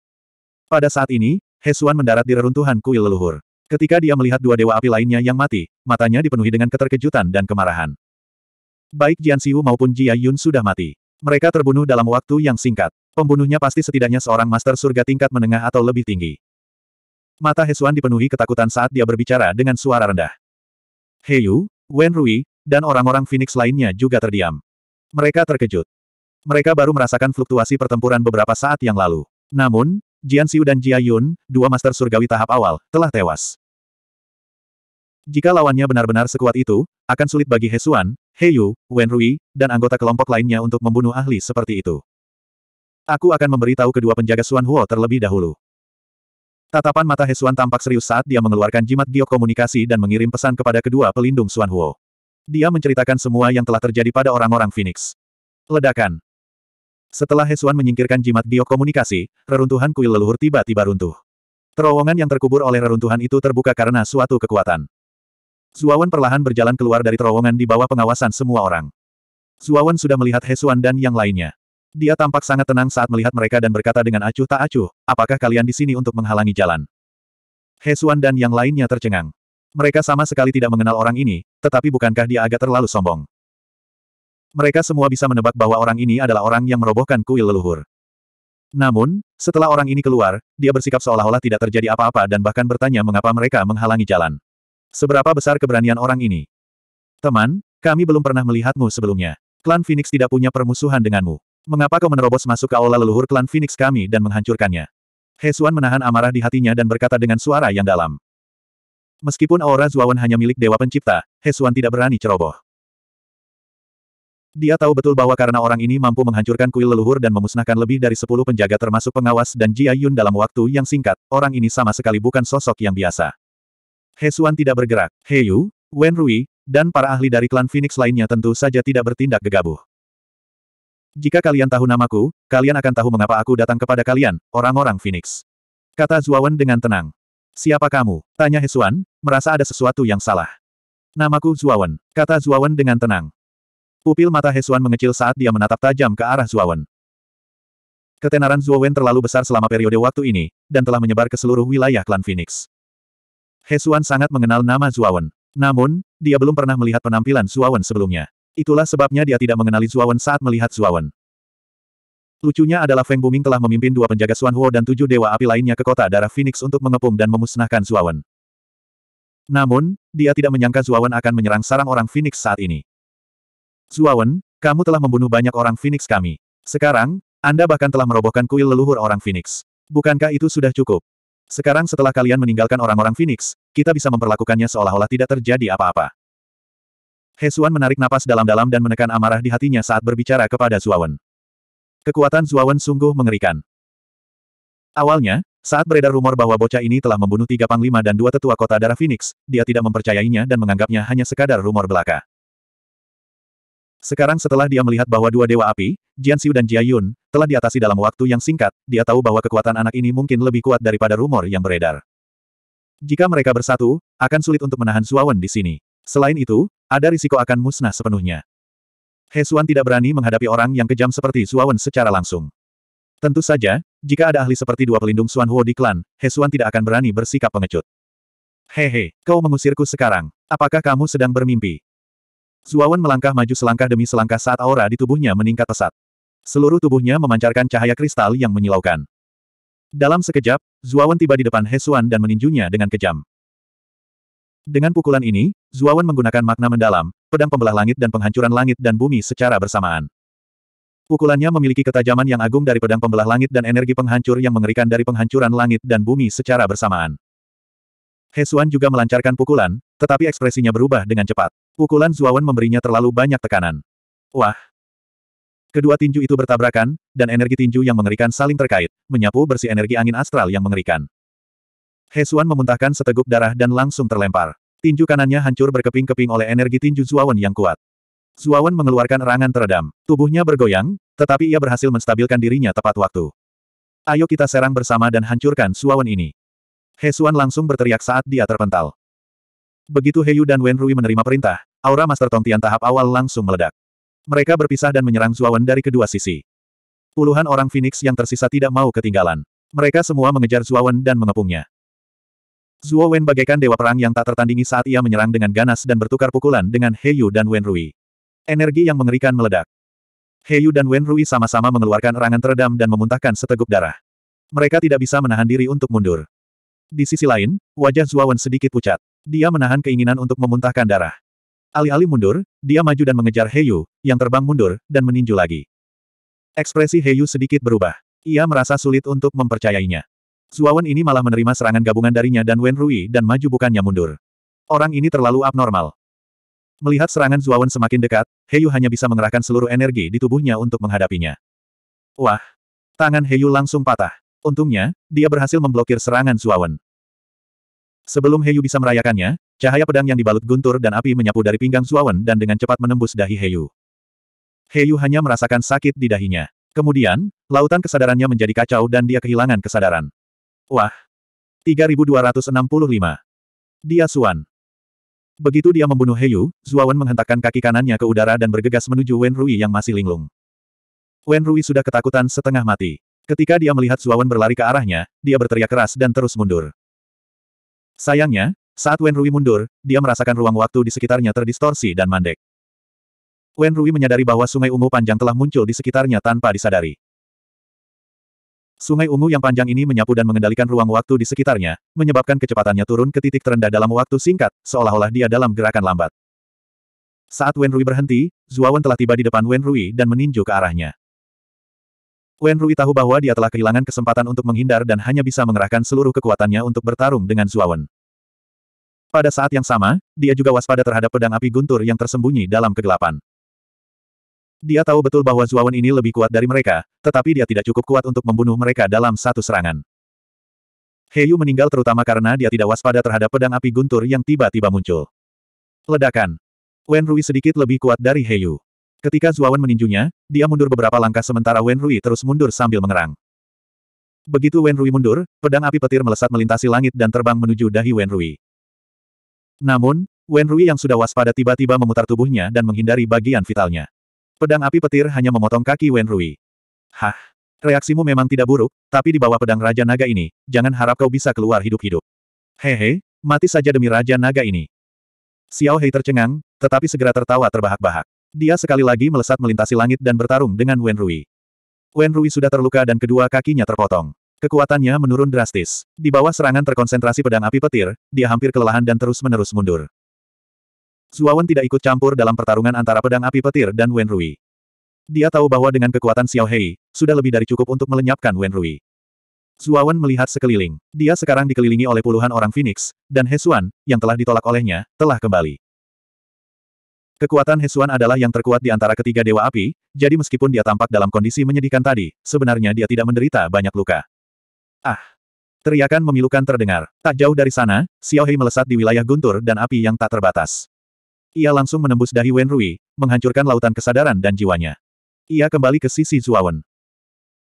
Pada saat ini, Hesuan mendarat di reruntuhan kuil leluhur. Ketika dia melihat dua dewa api lainnya yang mati, matanya dipenuhi dengan keterkejutan dan kemarahan. Baik Jian Xiu maupun Jia Yun sudah mati. Mereka terbunuh dalam waktu yang singkat. Pembunuhnya pasti setidaknya seorang master surga tingkat menengah atau lebih tinggi. Mata Hesuan dipenuhi ketakutan saat dia berbicara dengan suara rendah. Heyu, Wen Rui, dan orang-orang Phoenix lainnya juga terdiam. Mereka terkejut. Mereka baru merasakan fluktuasi pertempuran beberapa saat yang lalu. Namun, Jian Xiu dan Jia Yun, dua master surgawi tahap awal, telah tewas. Jika lawannya benar-benar sekuat itu, akan sulit bagi Hesuan, Wen Rui, dan anggota kelompok lainnya untuk membunuh ahli seperti itu. Aku akan memberitahu kedua penjaga Suan Huo terlebih dahulu. Tatapan mata Hesuan tampak serius saat dia mengeluarkan jimat giok komunikasi dan mengirim pesan kepada kedua pelindung Suan Huo. Dia menceritakan semua yang telah terjadi pada orang-orang Phoenix. Ledakan. Setelah Hesuan menyingkirkan jimat giok komunikasi, reruntuhan kuil leluhur tiba-tiba runtuh. Terowongan yang terkubur oleh reruntuhan itu terbuka karena suatu kekuatan. Zuawan perlahan berjalan keluar dari terowongan di bawah pengawasan semua orang. Zuawan sudah melihat Hesuan dan yang lainnya. Dia tampak sangat tenang saat melihat mereka dan berkata dengan acuh tak acuh, apakah kalian di sini untuk menghalangi jalan? Hesuan dan yang lainnya tercengang. Mereka sama sekali tidak mengenal orang ini, tetapi bukankah dia agak terlalu sombong? Mereka semua bisa menebak bahwa orang ini adalah orang yang merobohkan kuil leluhur. Namun, setelah orang ini keluar, dia bersikap seolah-olah tidak terjadi apa-apa dan bahkan bertanya mengapa mereka menghalangi jalan. Seberapa besar keberanian orang ini? Teman, kami belum pernah melihatmu sebelumnya. Klan Phoenix tidak punya permusuhan denganmu. Mengapa kau menerobos masuk ke aula leluhur klan Phoenix kami dan menghancurkannya? Hesuan menahan amarah di hatinya dan berkata dengan suara yang dalam. Meskipun aura Zuawan hanya milik Dewa Pencipta, Hesuan tidak berani ceroboh. Dia tahu betul bahwa karena orang ini mampu menghancurkan kuil leluhur dan memusnahkan lebih dari sepuluh penjaga termasuk pengawas dan Jia Yun dalam waktu yang singkat, orang ini sama sekali bukan sosok yang biasa. He Xuan tidak bergerak. He Yu, Wen Rui, dan para ahli dari klan Phoenix lainnya tentu saja tidak bertindak gegabah. Jika kalian tahu namaku, kalian akan tahu mengapa aku datang kepada kalian, orang-orang Phoenix. Kata Zuawan dengan tenang. Siapa kamu? Tanya Hesuan, merasa ada sesuatu yang salah. Namaku Zuawan, kata Zuawan dengan tenang. Pupil mata Hesuan mengecil saat dia menatap tajam ke arah Zuawan. Ketenaran Zuawan terlalu besar selama periode waktu ini, dan telah menyebar ke seluruh wilayah klan Phoenix. Hesuan sangat mengenal nama Zuawan. Namun, dia belum pernah melihat penampilan Zuawan sebelumnya. Itulah sebabnya dia tidak mengenali Zuawan saat melihat Zuawan. Lucunya adalah Feng Buming telah memimpin dua penjaga Xuan dan tujuh dewa api lainnya ke kota darah Phoenix untuk mengepung dan memusnahkan Zuawan. Namun, dia tidak menyangka Zuawan akan menyerang sarang orang Phoenix saat ini. Zuawan, kamu telah membunuh banyak orang Phoenix kami. Sekarang, Anda bahkan telah merobohkan kuil leluhur orang Phoenix. Bukankah itu sudah cukup? Sekarang setelah kalian meninggalkan orang-orang Phoenix, kita bisa memperlakukannya seolah-olah tidak terjadi apa-apa. Hesuan menarik napas dalam-dalam dan menekan amarah di hatinya saat berbicara kepada Zuawan. Kekuatan Zuawan sungguh mengerikan. Awalnya, saat beredar rumor bahwa bocah ini telah membunuh tiga panglima dan dua tetua kota darah Phoenix, dia tidak mempercayainya dan menganggapnya hanya sekadar rumor belaka. Sekarang setelah dia melihat bahwa dua dewa api, Jian Xiu dan Jiayun, telah diatasi dalam waktu yang singkat, dia tahu bahwa kekuatan anak ini mungkin lebih kuat daripada rumor yang beredar. Jika mereka bersatu, akan sulit untuk menahan Suawan di sini. Selain itu, ada risiko akan musnah sepenuhnya. Hesuan tidak berani menghadapi orang yang kejam seperti Suawan secara langsung. Tentu saja, jika ada ahli seperti dua pelindung Suan Huo di klan, Hesuan tidak akan berani bersikap pengecut. Hehe, kau mengusirku sekarang. Apakah kamu sedang bermimpi? Zuawan melangkah maju selangkah demi selangkah saat aura di tubuhnya meningkat pesat. Seluruh tubuhnya memancarkan cahaya kristal yang menyilaukan. Dalam sekejap, Zuawan tiba di depan Hesuan dan meninjunya dengan kejam. Dengan pukulan ini, Zuawan menggunakan makna mendalam, pedang pembelah langit dan penghancuran langit dan bumi secara bersamaan. Pukulannya memiliki ketajaman yang agung dari pedang pembelah langit dan energi penghancur yang mengerikan dari penghancuran langit dan bumi secara bersamaan. Hesuan juga melancarkan pukulan, tetapi ekspresinya berubah dengan cepat. Pukulan Zuawan memberinya terlalu banyak tekanan. Wah! Kedua tinju itu bertabrakan, dan energi tinju yang mengerikan saling terkait, menyapu bersih energi angin astral yang mengerikan. Hesuan memuntahkan seteguk darah dan langsung terlempar. Tinju kanannya hancur berkeping-keping oleh energi tinju Zuawan yang kuat. Zuawan mengeluarkan erangan teredam. Tubuhnya bergoyang, tetapi ia berhasil menstabilkan dirinya tepat waktu. Ayo kita serang bersama dan hancurkan Zuawan ini. Hesuan langsung berteriak saat dia terpental. Begitu Heyu dan Wen Rui menerima perintah, aura Master Tong Tian tahap awal langsung meledak. Mereka berpisah dan menyerang Zuawan dari kedua sisi. Puluhan orang Phoenix yang tersisa tidak mau ketinggalan. Mereka semua mengejar Zuawan dan mengepungnya. Zuo Wen bagaikan dewa perang yang tak tertandingi saat ia menyerang dengan ganas dan bertukar pukulan dengan Heyu dan Wen Rui. Energi yang mengerikan meledak. Heyu dan Wen Rui sama-sama mengeluarkan erangan teredam dan memuntahkan seteguk darah. Mereka tidak bisa menahan diri untuk mundur. Di sisi lain, wajah Zuawan sedikit pucat. Dia menahan keinginan untuk memuntahkan darah. Alih-alih mundur, dia maju dan mengejar Heyu, yang terbang mundur, dan meninju lagi. Ekspresi Heyu sedikit berubah. Ia merasa sulit untuk mempercayainya. Zuawan ini malah menerima serangan gabungan darinya dan Wen Rui dan maju bukannya mundur. Orang ini terlalu abnormal. Melihat serangan Zuawan semakin dekat, Heyu hanya bisa mengerahkan seluruh energi di tubuhnya untuk menghadapinya. Wah! Tangan Heyu langsung patah. Untungnya, dia berhasil memblokir serangan Suawen. Sebelum Heyu bisa merayakannya, cahaya pedang yang dibalut guntur dan api menyapu dari pinggang Suawen dan dengan cepat menembus dahi Heyu. Heyu hanya merasakan sakit di dahinya. Kemudian, lautan kesadarannya menjadi kacau dan dia kehilangan kesadaran. Wah! 3265. Dia Suan. Begitu dia membunuh Heyu, Zuawan menghentakkan kaki kanannya ke udara dan bergegas menuju Wen Rui yang masih linglung. Wen Rui sudah ketakutan setengah mati. Ketika dia melihat Zuawan berlari ke arahnya, dia berteriak keras dan terus mundur. Sayangnya, saat Wen Rui mundur, dia merasakan ruang waktu di sekitarnya terdistorsi dan mandek. Wen Rui menyadari bahwa sungai ungu panjang telah muncul di sekitarnya tanpa disadari. Sungai ungu yang panjang ini menyapu dan mengendalikan ruang waktu di sekitarnya, menyebabkan kecepatannya turun ke titik terendah dalam waktu singkat, seolah-olah dia dalam gerakan lambat. Saat Wen Rui berhenti, Zuawan telah tiba di depan Wen Rui dan meninju ke arahnya. Wen Rui tahu bahwa dia telah kehilangan kesempatan untuk menghindar dan hanya bisa mengerahkan seluruh kekuatannya untuk bertarung dengan Zuawan. Pada saat yang sama, dia juga waspada terhadap pedang api guntur yang tersembunyi dalam kegelapan. Dia tahu betul bahwa Zuawan ini lebih kuat dari mereka, tetapi dia tidak cukup kuat untuk membunuh mereka dalam satu serangan. Yu meninggal terutama karena dia tidak waspada terhadap pedang api guntur yang tiba-tiba muncul. Ledakan. Wen Rui sedikit lebih kuat dari Yu. Ketika Zuawan meninjunya, dia mundur beberapa langkah sementara Wen Rui terus mundur sambil mengerang. Begitu Wen Rui mundur, pedang api petir melesat melintasi langit dan terbang menuju dahi Wen Rui. Namun, Wen Rui yang sudah waspada tiba-tiba memutar tubuhnya dan menghindari bagian vitalnya. Pedang api petir hanya memotong kaki Wen Rui. Hah, reaksimu memang tidak buruk, tapi di bawah pedang Raja Naga ini, jangan harap kau bisa keluar hidup-hidup. Hehe, mati saja demi Raja Naga ini. Xiao Hei tercengang, tetapi segera tertawa terbahak-bahak. Dia sekali lagi melesat melintasi langit dan bertarung dengan Wen Rui. Wen Rui sudah terluka dan kedua kakinya terpotong. Kekuatannya menurun drastis. Di bawah serangan terkonsentrasi pedang api petir, dia hampir kelelahan dan terus-menerus mundur. Zuawan tidak ikut campur dalam pertarungan antara pedang api petir dan Wen Rui. Dia tahu bahwa dengan kekuatan Xiao Hei, sudah lebih dari cukup untuk melenyapkan Wen Rui. Zuawan melihat sekeliling. Dia sekarang dikelilingi oleh puluhan orang Phoenix, dan Hesuan, yang telah ditolak olehnya, telah kembali. Kekuatan Hesuan adalah yang terkuat di antara ketiga Dewa Api, jadi meskipun dia tampak dalam kondisi menyedihkan tadi, sebenarnya dia tidak menderita banyak luka. Ah! Teriakan memilukan terdengar. Tak jauh dari sana, Xiao Hei melesat di wilayah guntur dan api yang tak terbatas. Ia langsung menembus dahi Wen Rui, menghancurkan lautan kesadaran dan jiwanya. Ia kembali ke sisi Zuawan.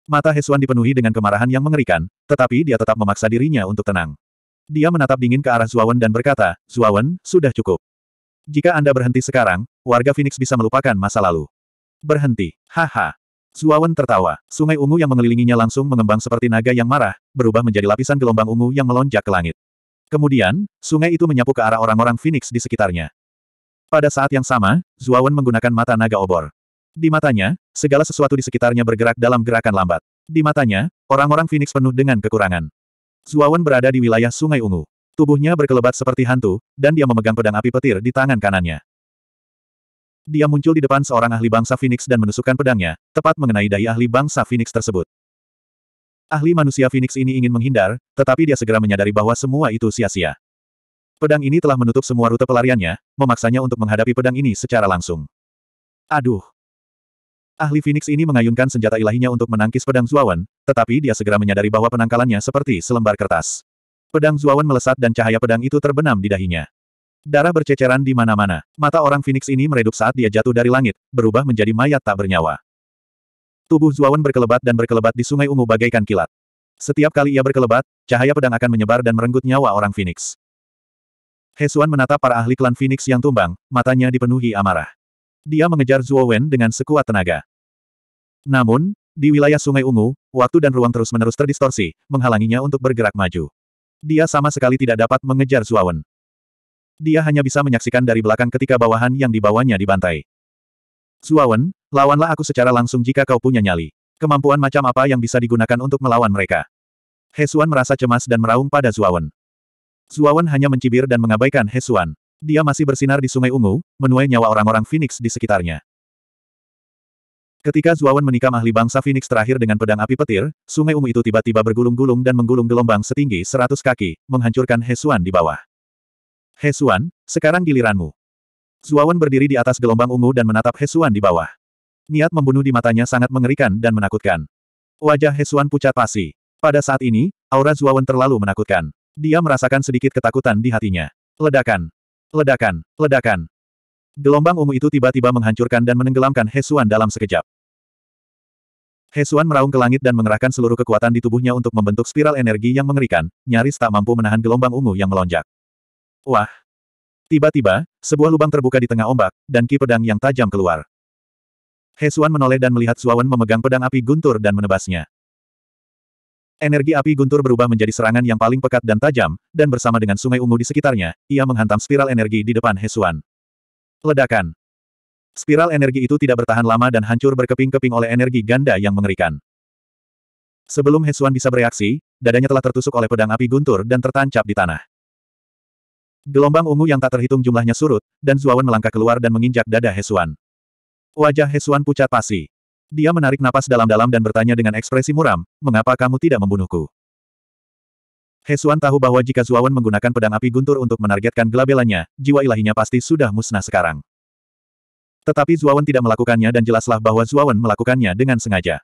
Mata Hesuan dipenuhi dengan kemarahan yang mengerikan, tetapi dia tetap memaksa dirinya untuk tenang. Dia menatap dingin ke arah Zuawan dan berkata, Zuawan, sudah cukup. Jika Anda berhenti sekarang, warga Phoenix bisa melupakan masa lalu. Berhenti. Haha. Zuawan tertawa. Sungai ungu yang mengelilinginya langsung mengembang seperti naga yang marah, berubah menjadi lapisan gelombang ungu yang melonjak ke langit. Kemudian, sungai itu menyapu ke arah orang-orang Phoenix di sekitarnya. Pada saat yang sama, Zuawan menggunakan mata naga obor. Di matanya, segala sesuatu di sekitarnya bergerak dalam gerakan lambat. Di matanya, orang-orang Phoenix penuh dengan kekurangan. Zuawan berada di wilayah Sungai Ungu. Tubuhnya berkelebat seperti hantu, dan dia memegang pedang api petir di tangan kanannya. Dia muncul di depan seorang ahli bangsa Phoenix dan menusukkan pedangnya, tepat mengenai dai ahli bangsa Phoenix tersebut. Ahli manusia Phoenix ini ingin menghindar, tetapi dia segera menyadari bahwa semua itu sia-sia. Pedang ini telah menutup semua rute pelariannya, memaksanya untuk menghadapi pedang ini secara langsung. Aduh, Ahli Phoenix ini mengayunkan senjata ilahinya untuk menangkis pedang Zuawan, tetapi dia segera menyadari bahwa penangkalannya seperti selembar kertas. Pedang Zuawan melesat dan cahaya pedang itu terbenam di dahinya. Darah berceceran di mana-mana. Mata orang Phoenix ini meredup saat dia jatuh dari langit, berubah menjadi mayat tak bernyawa. Tubuh Zuawan berkelebat dan berkelebat di sungai ungu bagaikan kilat. Setiap kali ia berkelebat, cahaya pedang akan menyebar dan merenggut nyawa orang Phoenix. Hesuan menatap para ahli klan Phoenix yang tumbang, matanya dipenuhi amarah. Dia mengejar Zuowen dengan sekuat tenaga. Namun, di wilayah Sungai Ungu, waktu dan ruang terus-menerus terdistorsi, menghalanginya untuk bergerak maju. Dia sama sekali tidak dapat mengejar Zuawan. Dia hanya bisa menyaksikan dari belakang ketika bawahan yang dibawanya dibantai. Zuawan, lawanlah aku secara langsung jika kau punya nyali. Kemampuan macam apa yang bisa digunakan untuk melawan mereka? Hesuan merasa cemas dan meraung pada Zuawan. Zuawan hanya mencibir dan mengabaikan Hesuan. Dia masih bersinar di Sungai Ungu, menuai nyawa orang-orang Phoenix di sekitarnya. Ketika Zuawan menikam ahli bangsa Phoenix terakhir dengan pedang api petir, sungai ungu itu tiba-tiba bergulung-gulung dan menggulung gelombang setinggi seratus kaki, menghancurkan Hesuan di bawah. Hesuan, sekarang giliranmu. Zuawan berdiri di atas gelombang ungu dan menatap Hesuan di bawah. Niat membunuh di matanya sangat mengerikan dan menakutkan. Wajah Hesuan pucat pasi. Pada saat ini, aura Zuawan terlalu menakutkan. Dia merasakan sedikit ketakutan di hatinya. Ledakan. Ledakan. Ledakan. Gelombang ungu itu tiba-tiba menghancurkan dan menenggelamkan Hesuan dalam sekejap. Hesuan meraung ke langit dan mengerahkan seluruh kekuatan di tubuhnya untuk membentuk spiral energi yang mengerikan, nyaris tak mampu menahan gelombang ungu yang melonjak. Wah! Tiba-tiba, sebuah lubang terbuka di tengah ombak, dan ki pedang yang tajam keluar. Hesuan menoleh dan melihat Suawan memegang pedang api guntur dan menebasnya. Energi api guntur berubah menjadi serangan yang paling pekat dan tajam, dan bersama dengan sungai ungu di sekitarnya, ia menghantam spiral energi di depan Hesuan. Ledakan. Spiral energi itu tidak bertahan lama dan hancur berkeping-keping oleh energi ganda yang mengerikan. Sebelum Hesuan bisa bereaksi, dadanya telah tertusuk oleh pedang api guntur dan tertancap di tanah. Gelombang ungu yang tak terhitung jumlahnya surut, dan Zuawan melangkah keluar dan menginjak dada Hesuan. Wajah Hesuan pucat pasi. Dia menarik napas dalam-dalam dan bertanya dengan ekspresi muram, mengapa kamu tidak membunuhku? Hesuan tahu bahwa jika Zuawan menggunakan pedang api guntur untuk menargetkan gelabelannya, jiwa ilahinya pasti sudah musnah sekarang. Tetapi Zuawan tidak melakukannya dan jelaslah bahwa Zuawan melakukannya dengan sengaja.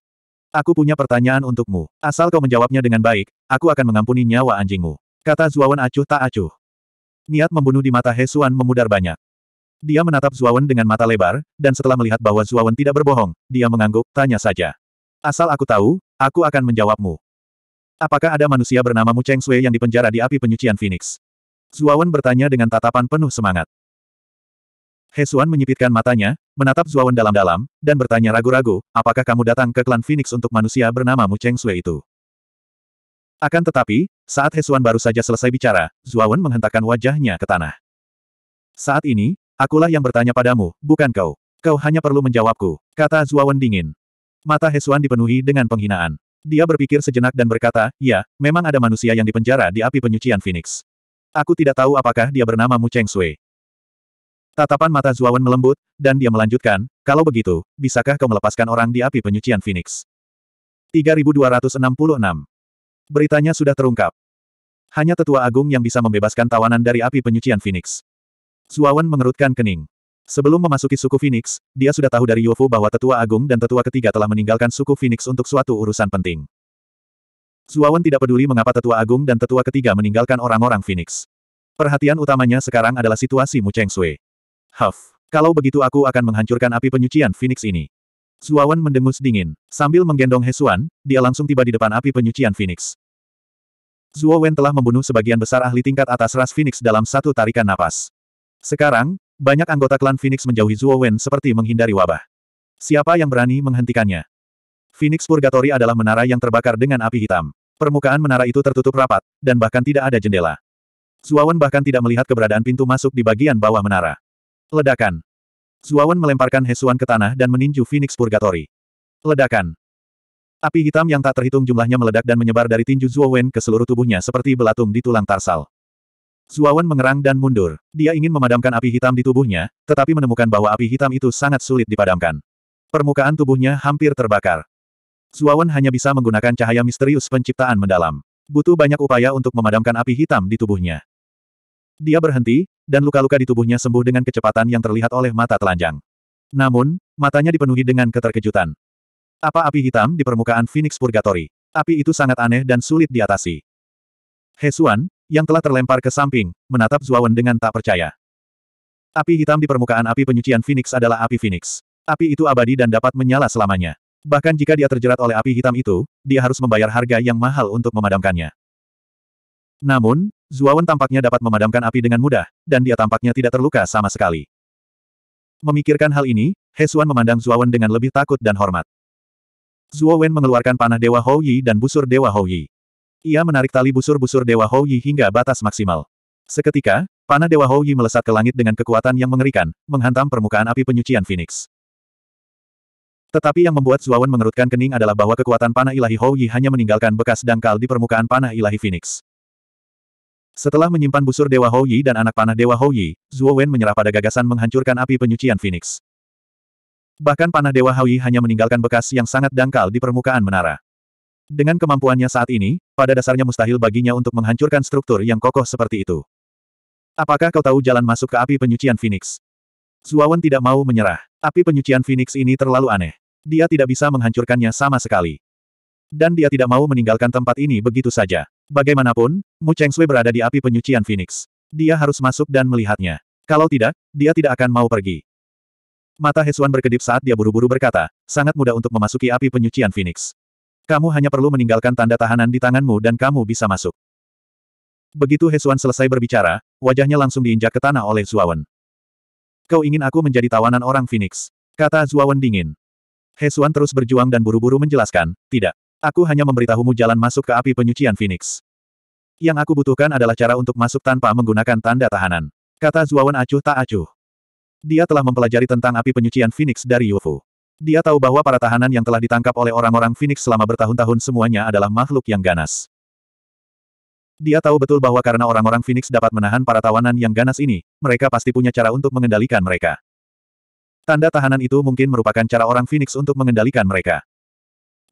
Aku punya pertanyaan untukmu. Asal kau menjawabnya dengan baik, aku akan mengampuni nyawa anjingmu. Kata Zuawan acuh tak acuh. Niat membunuh di mata Hesuan memudar banyak. Dia menatap Zuawan dengan mata lebar, dan setelah melihat bahwa Zuawan tidak berbohong, dia mengangguk, tanya saja. Asal aku tahu, aku akan menjawabmu. Apakah ada manusia bernama Mu Cheng Sui yang dipenjara di api penyucian Phoenix? Zuawan bertanya dengan tatapan penuh semangat. Hesuan menyipitkan matanya, menatap Zuawan dalam-dalam, dan bertanya ragu-ragu, apakah kamu datang ke klan Phoenix untuk manusia bernama Mu Cheng Sui itu? Akan tetapi, saat Hesuan baru saja selesai bicara, Zuawan menghentakkan wajahnya ke tanah. Saat ini, akulah yang bertanya padamu, bukan kau. Kau hanya perlu menjawabku, kata Zuawan dingin. Mata Hesuan dipenuhi dengan penghinaan. Dia berpikir sejenak dan berkata, ya, memang ada manusia yang dipenjara di api penyucian Phoenix. Aku tidak tahu apakah dia bernama Mu Cheng Sui. Tatapan mata Zuawan melembut, dan dia melanjutkan, kalau begitu, bisakah kau melepaskan orang di api penyucian Phoenix? 3266. Beritanya sudah terungkap. Hanya tetua agung yang bisa membebaskan tawanan dari api penyucian Phoenix. Zuawan mengerutkan kening. Sebelum memasuki suku Phoenix, dia sudah tahu dari Yofu bahwa tetua agung dan tetua ketiga telah meninggalkan suku Phoenix untuk suatu urusan penting. Zuawan tidak peduli mengapa tetua agung dan tetua ketiga meninggalkan orang-orang Phoenix. Perhatian utamanya sekarang adalah situasi Mu Cheng Sui. Huff. Kalau begitu aku akan menghancurkan api penyucian Phoenix ini. Zuawan mendengus dingin. Sambil menggendong Hesuan, dia langsung tiba di depan api penyucian Phoenix. Zuowen telah membunuh sebagian besar ahli tingkat atas ras Phoenix dalam satu tarikan napas. Sekarang, banyak anggota klan Phoenix menjauhi Zuowen seperti menghindari wabah. Siapa yang berani menghentikannya? Phoenix Purgatory adalah menara yang terbakar dengan api hitam. Permukaan menara itu tertutup rapat, dan bahkan tidak ada jendela. Zuowen bahkan tidak melihat keberadaan pintu masuk di bagian bawah menara. Ledakan. Zuawan melemparkan Hesuan ke tanah dan meninju Phoenix Purgatory. Ledakan. Api hitam yang tak terhitung jumlahnya meledak dan menyebar dari tinju Zuawan ke seluruh tubuhnya seperti belatung di tulang tarsal. Zuawan mengerang dan mundur. Dia ingin memadamkan api hitam di tubuhnya, tetapi menemukan bahwa api hitam itu sangat sulit dipadamkan. Permukaan tubuhnya hampir terbakar. Zuawan hanya bisa menggunakan cahaya misterius penciptaan mendalam. Butuh banyak upaya untuk memadamkan api hitam di tubuhnya. Dia berhenti, dan luka-luka di tubuhnya sembuh dengan kecepatan yang terlihat oleh mata telanjang. Namun, matanya dipenuhi dengan keterkejutan. Apa api hitam di permukaan Phoenix Purgatory? Api itu sangat aneh dan sulit diatasi. Hesuan, yang telah terlempar ke samping, menatap Zuawan dengan tak percaya. Api hitam di permukaan api penyucian Phoenix adalah api Phoenix. Api itu abadi dan dapat menyala selamanya. Bahkan jika dia terjerat oleh api hitam itu, dia harus membayar harga yang mahal untuk memadamkannya. Namun, Zuawan tampaknya dapat memadamkan api dengan mudah, dan dia tampaknya tidak terluka sama sekali. Memikirkan hal ini, Hesuan memandang Zuawan dengan lebih takut dan hormat. Zuawan mengeluarkan panah Dewa Houyi dan busur Dewa Houyi. Ia menarik tali busur-busur Dewa Houyi hingga batas maksimal. Seketika, panah Dewa Houyi melesat ke langit dengan kekuatan yang mengerikan, menghantam permukaan api penyucian Phoenix. Tetapi yang membuat Zuawan mengerutkan kening adalah bahwa kekuatan panah ilahi Houyi hanya meninggalkan bekas dangkal di permukaan panah ilahi Phoenix. Setelah menyimpan busur Dewa Houyi dan anak panah Dewa Houyi, Zhuo Wen menyerah pada gagasan menghancurkan api penyucian Phoenix. Bahkan panah Dewa Houyi hanya meninggalkan bekas yang sangat dangkal di permukaan menara. Dengan kemampuannya saat ini, pada dasarnya mustahil baginya untuk menghancurkan struktur yang kokoh seperti itu. Apakah kau tahu jalan masuk ke api penyucian Phoenix? Wen tidak mau menyerah. Api penyucian Phoenix ini terlalu aneh. Dia tidak bisa menghancurkannya sama sekali dan dia tidak mau meninggalkan tempat ini begitu saja. Bagaimanapun, Mu Cheng Sui berada di api penyucian Phoenix. Dia harus masuk dan melihatnya. Kalau tidak, dia tidak akan mau pergi. Mata Hesuan berkedip saat dia buru-buru berkata, sangat mudah untuk memasuki api penyucian Phoenix. Kamu hanya perlu meninggalkan tanda tahanan di tanganmu dan kamu bisa masuk. Begitu Hesuan selesai berbicara, wajahnya langsung diinjak ke tanah oleh Zuawan. Kau ingin aku menjadi tawanan orang Phoenix? Kata Zuawan dingin. Hesuan terus berjuang dan buru-buru menjelaskan, tidak. Aku hanya memberitahumu jalan masuk ke api penyucian Phoenix. Yang aku butuhkan adalah cara untuk masuk tanpa menggunakan tanda tahanan. Kata Zuawan acuh tak acuh. Dia telah mempelajari tentang api penyucian Phoenix dari Yufu. Dia tahu bahwa para tahanan yang telah ditangkap oleh orang-orang Phoenix selama bertahun-tahun semuanya adalah makhluk yang ganas. Dia tahu betul bahwa karena orang-orang Phoenix dapat menahan para tawanan yang ganas ini, mereka pasti punya cara untuk mengendalikan mereka. Tanda tahanan itu mungkin merupakan cara orang Phoenix untuk mengendalikan mereka.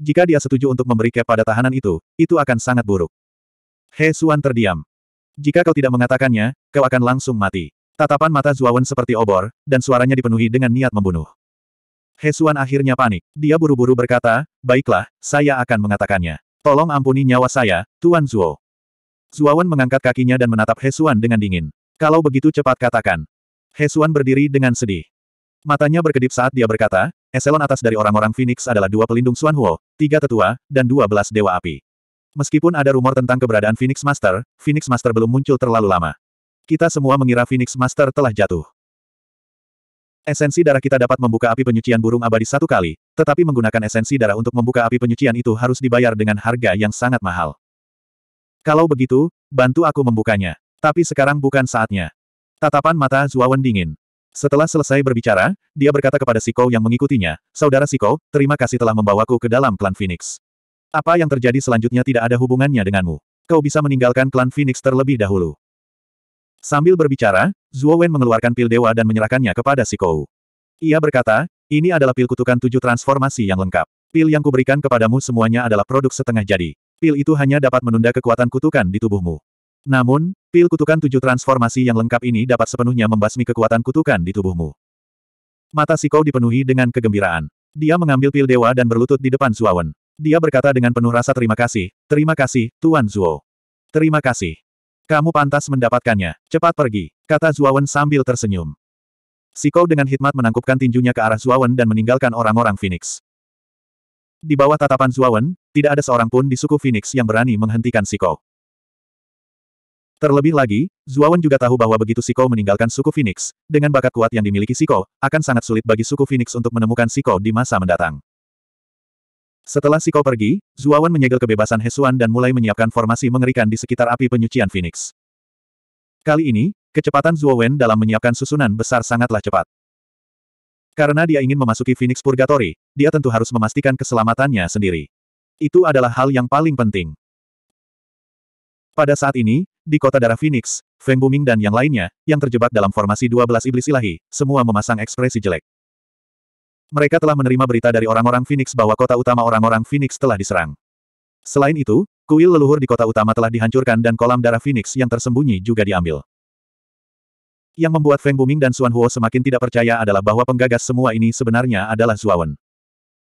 Jika dia setuju untuk memberi cap pada tahanan itu, itu akan sangat buruk. He Xuan terdiam. Jika kau tidak mengatakannya, kau akan langsung mati. Tatapan mata Zuawan seperti obor, dan suaranya dipenuhi dengan niat membunuh. He Xuan akhirnya panik. Dia buru-buru berkata, baiklah, saya akan mengatakannya. Tolong ampuni nyawa saya, Tuan Zuo. Zuawan mengangkat kakinya dan menatap He Xuan dengan dingin. Kalau begitu cepat katakan. He Xuan berdiri dengan sedih. Matanya berkedip saat dia berkata, Eselon atas dari orang-orang Phoenix adalah dua pelindung Xuan Huo, tiga tetua, dan dua belas dewa api. Meskipun ada rumor tentang keberadaan Phoenix Master, Phoenix Master belum muncul terlalu lama. Kita semua mengira Phoenix Master telah jatuh. Esensi darah kita dapat membuka api penyucian burung abadi satu kali, tetapi menggunakan esensi darah untuk membuka api penyucian itu harus dibayar dengan harga yang sangat mahal. Kalau begitu, bantu aku membukanya. Tapi sekarang bukan saatnya. Tatapan mata Zuawan dingin. Setelah selesai berbicara, dia berkata kepada Siko yang mengikutinya, Saudara Siko, terima kasih telah membawaku ke dalam klan Phoenix. Apa yang terjadi selanjutnya tidak ada hubungannya denganmu. Kau bisa meninggalkan klan Phoenix terlebih dahulu. Sambil berbicara, Zuo Wen mengeluarkan pil dewa dan menyerahkannya kepada Siko. Ia berkata, ini adalah pil kutukan tujuh transformasi yang lengkap. Pil yang kuberikan kepadamu semuanya adalah produk setengah jadi. Pil itu hanya dapat menunda kekuatan kutukan di tubuhmu. Namun, pil kutukan tujuh transformasi yang lengkap ini dapat sepenuhnya membasmi kekuatan kutukan di tubuhmu. Mata Siko dipenuhi dengan kegembiraan. Dia mengambil pil dewa dan berlutut di depan Zuawan. Dia berkata dengan penuh rasa terima kasih, terima kasih, Tuan Zuo. Terima kasih. Kamu pantas mendapatkannya. Cepat pergi, kata Zuawan sambil tersenyum. Siko dengan hikmat menangkupkan tinjunya ke arah Zuawan dan meninggalkan orang-orang Phoenix. Di bawah tatapan Zuawan, tidak ada seorang pun di suku Phoenix yang berani menghentikan Siko. Terlebih lagi, Zuawan juga tahu bahwa begitu Siko meninggalkan suku Phoenix, dengan bakat kuat yang dimiliki Siko, akan sangat sulit bagi suku Phoenix untuk menemukan Siko di masa mendatang. Setelah Siko pergi, Zuawan menyegel kebebasan Hesuan dan mulai menyiapkan formasi mengerikan di sekitar api penyucian Phoenix. Kali ini, kecepatan Zuawan dalam menyiapkan susunan besar sangatlah cepat. Karena dia ingin memasuki Phoenix Purgatory, dia tentu harus memastikan keselamatannya sendiri. Itu adalah hal yang paling penting. Pada saat ini, di kota darah Phoenix, Feng Buming dan yang lainnya, yang terjebak dalam formasi 12 iblis ilahi, semua memasang ekspresi jelek. Mereka telah menerima berita dari orang-orang Phoenix bahwa kota utama orang-orang Phoenix telah diserang. Selain itu, kuil leluhur di kota utama telah dihancurkan dan kolam darah Phoenix yang tersembunyi juga diambil. Yang membuat Feng Buming dan Xuan Huo semakin tidak percaya adalah bahwa penggagas semua ini sebenarnya adalah Zuawan.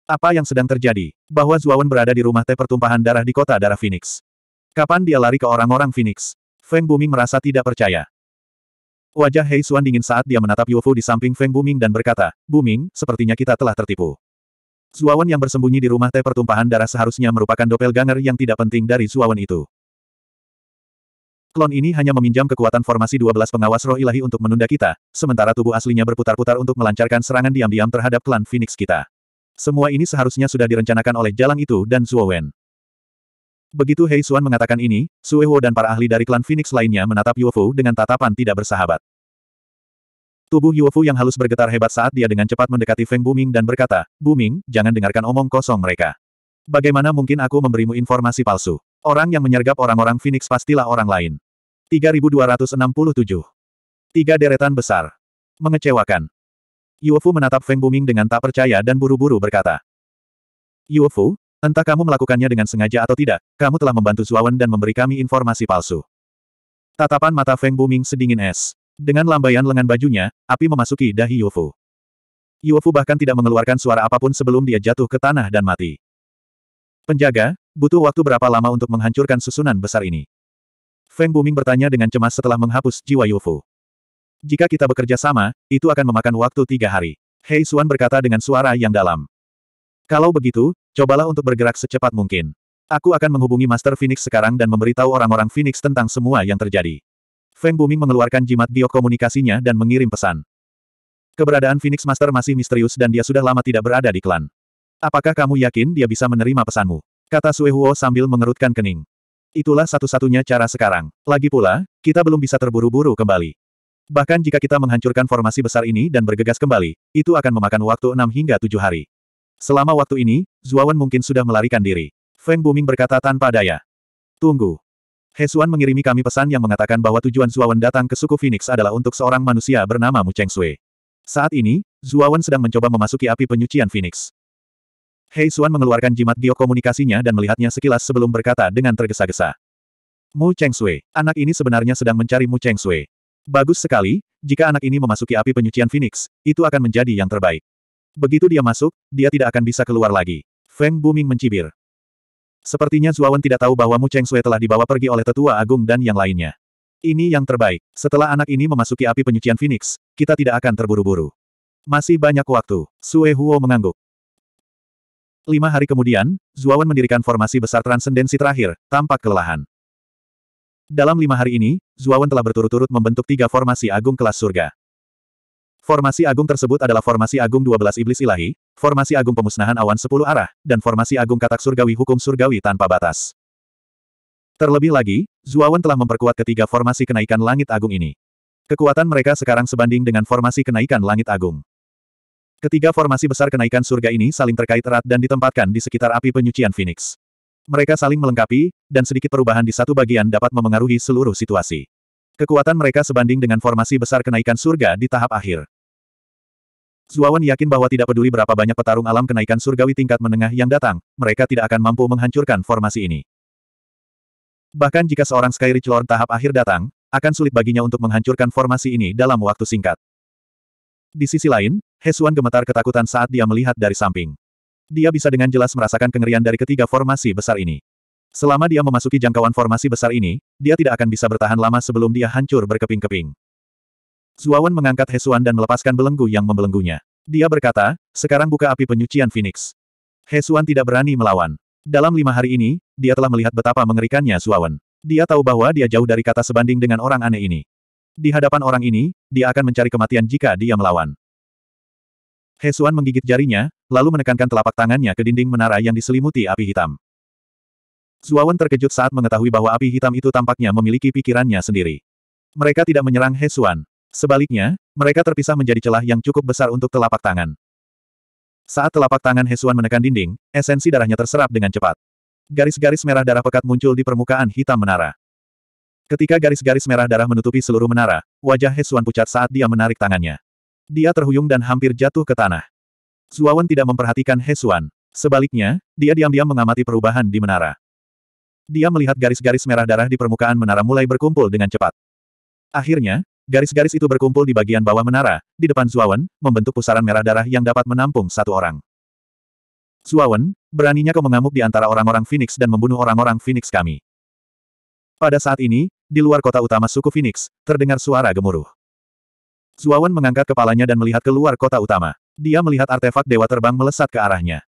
Apa yang sedang terjadi? Bahwa Zuawan berada di rumah teh pertumpahan darah di kota darah Phoenix. Kapan dia lari ke orang-orang Phoenix? Feng Buming merasa tidak percaya. Wajah Hei Xuan dingin saat dia menatap Yufu di samping Feng Buming dan berkata, Buming, sepertinya kita telah tertipu. Zuawan yang bersembunyi di rumah teh pertumpahan darah seharusnya merupakan doppelganger yang tidak penting dari Zuawan itu. Klon ini hanya meminjam kekuatan formasi 12 pengawas roh ilahi untuk menunda kita, sementara tubuh aslinya berputar-putar untuk melancarkan serangan diam-diam terhadap klan Phoenix kita. Semua ini seharusnya sudah direncanakan oleh Jalang itu dan Zuawan. Begitu Hei Xuan mengatakan ini, Sueho dan para ahli dari klan Phoenix lainnya menatap Yuefu dengan tatapan tidak bersahabat. Tubuh Yuefu yang halus bergetar hebat saat dia dengan cepat mendekati Feng Buming dan berkata, Buming, jangan dengarkan omong kosong mereka. Bagaimana mungkin aku memberimu informasi palsu? Orang yang menyergap orang-orang Phoenix pastilah orang lain. 3267. Tiga deretan besar. Mengecewakan. Yuefu menatap Feng Buming dengan tak percaya dan buru-buru berkata. Yuefu. Entah kamu melakukannya dengan sengaja atau tidak, kamu telah membantu Zuawan dan memberi kami informasi palsu. Tatapan mata Feng Buming sedingin es. Dengan lambaian lengan bajunya, api memasuki dahi Yufu. Yufu bahkan tidak mengeluarkan suara apapun sebelum dia jatuh ke tanah dan mati. Penjaga, butuh waktu berapa lama untuk menghancurkan susunan besar ini? Feng Buming bertanya dengan cemas setelah menghapus jiwa Yufu. Jika kita bekerja sama, itu akan memakan waktu tiga hari. Hei Suan berkata dengan suara yang dalam. Kalau begitu, Cobalah untuk bergerak secepat mungkin. Aku akan menghubungi Master Phoenix sekarang dan memberitahu orang-orang Phoenix tentang semua yang terjadi. Feng Buming mengeluarkan jimat biokomunikasinya dan mengirim pesan. Keberadaan Phoenix Master masih misterius dan dia sudah lama tidak berada di klan. Apakah kamu yakin dia bisa menerima pesanmu? Kata Sue Huo sambil mengerutkan kening. Itulah satu-satunya cara sekarang. Lagi pula, kita belum bisa terburu-buru kembali. Bahkan jika kita menghancurkan formasi besar ini dan bergegas kembali, itu akan memakan waktu 6 hingga 7 hari. Selama waktu ini, Zuawan mungkin sudah melarikan diri. Feng Buming berkata tanpa daya. Tunggu. Hesuan mengirimi kami pesan yang mengatakan bahwa tujuan Zuawan datang ke suku Phoenix adalah untuk seorang manusia bernama Mu Cheng Sui. Saat ini, Zuawan sedang mencoba memasuki api penyucian Phoenix. Hei Suan mengeluarkan jimat geokomunikasinya komunikasinya dan melihatnya sekilas sebelum berkata dengan tergesa-gesa. Mu Cheng Sui, anak ini sebenarnya sedang mencari Mu Cheng Sui. Bagus sekali, jika anak ini memasuki api penyucian Phoenix, itu akan menjadi yang terbaik. Begitu dia masuk, dia tidak akan bisa keluar lagi. Feng Buming mencibir. Sepertinya Zuawan tidak tahu bahwa Mu Cheng Sui telah dibawa pergi oleh tetua agung dan yang lainnya. Ini yang terbaik. Setelah anak ini memasuki api penyucian Phoenix, kita tidak akan terburu-buru. Masih banyak waktu. Sue Huo mengangguk. Lima hari kemudian, Zuawan mendirikan formasi besar transendensi terakhir, tampak kelelahan. Dalam lima hari ini, Zuawan telah berturut-turut membentuk tiga formasi agung kelas surga. Formasi agung tersebut adalah formasi agung 12 iblis ilahi, formasi agung pemusnahan awan 10 arah, dan formasi agung katak surgawi hukum surgawi tanpa batas. Terlebih lagi, Zuawan telah memperkuat ketiga formasi kenaikan langit agung ini. Kekuatan mereka sekarang sebanding dengan formasi kenaikan langit agung. Ketiga formasi besar kenaikan surga ini saling terkait erat dan ditempatkan di sekitar api penyucian Phoenix. Mereka saling melengkapi, dan sedikit perubahan di satu bagian dapat memengaruhi seluruh situasi. Kekuatan mereka sebanding dengan formasi besar kenaikan surga di tahap akhir. Zuawan yakin bahwa tidak peduli berapa banyak petarung alam kenaikan surgawi tingkat menengah yang datang, mereka tidak akan mampu menghancurkan formasi ini. Bahkan jika seorang Sky Rich Lord tahap akhir datang, akan sulit baginya untuk menghancurkan formasi ini dalam waktu singkat. Di sisi lain, Hesuan gemetar ketakutan saat dia melihat dari samping. Dia bisa dengan jelas merasakan kengerian dari ketiga formasi besar ini. Selama dia memasuki jangkauan formasi besar ini, dia tidak akan bisa bertahan lama sebelum dia hancur berkeping-keping. Zuawan mengangkat Hesuan dan melepaskan belenggu yang membelenggunya. Dia berkata, sekarang buka api penyucian Phoenix. Hesuan tidak berani melawan. Dalam lima hari ini, dia telah melihat betapa mengerikannya Zuawan. Dia tahu bahwa dia jauh dari kata sebanding dengan orang aneh ini. Di hadapan orang ini, dia akan mencari kematian jika dia melawan. Hesuan menggigit jarinya, lalu menekankan telapak tangannya ke dinding menara yang diselimuti api hitam. Zuawan terkejut saat mengetahui bahwa api hitam itu tampaknya memiliki pikirannya sendiri. Mereka tidak menyerang He Xuan. Sebaliknya, mereka terpisah menjadi celah yang cukup besar untuk telapak tangan. Saat telapak tangan He Xuan menekan dinding, esensi darahnya terserap dengan cepat. Garis-garis merah darah pekat muncul di permukaan hitam menara. Ketika garis-garis merah darah menutupi seluruh menara, wajah He Xuan pucat saat dia menarik tangannya. Dia terhuyung dan hampir jatuh ke tanah. Zuawan tidak memperhatikan He Xuan. Sebaliknya, dia diam-diam mengamati perubahan di menara. Dia melihat garis-garis merah darah di permukaan menara mulai berkumpul dengan cepat. Akhirnya, garis-garis itu berkumpul di bagian bawah menara, di depan Zuawan, membentuk pusaran merah darah yang dapat menampung satu orang. Zuawan, beraninya kau mengamuk di antara orang-orang Phoenix dan membunuh orang-orang Phoenix kami. Pada saat ini, di luar kota utama suku Phoenix, terdengar suara gemuruh. Zuawan mengangkat kepalanya dan melihat keluar kota utama. Dia melihat artefak Dewa Terbang melesat ke arahnya.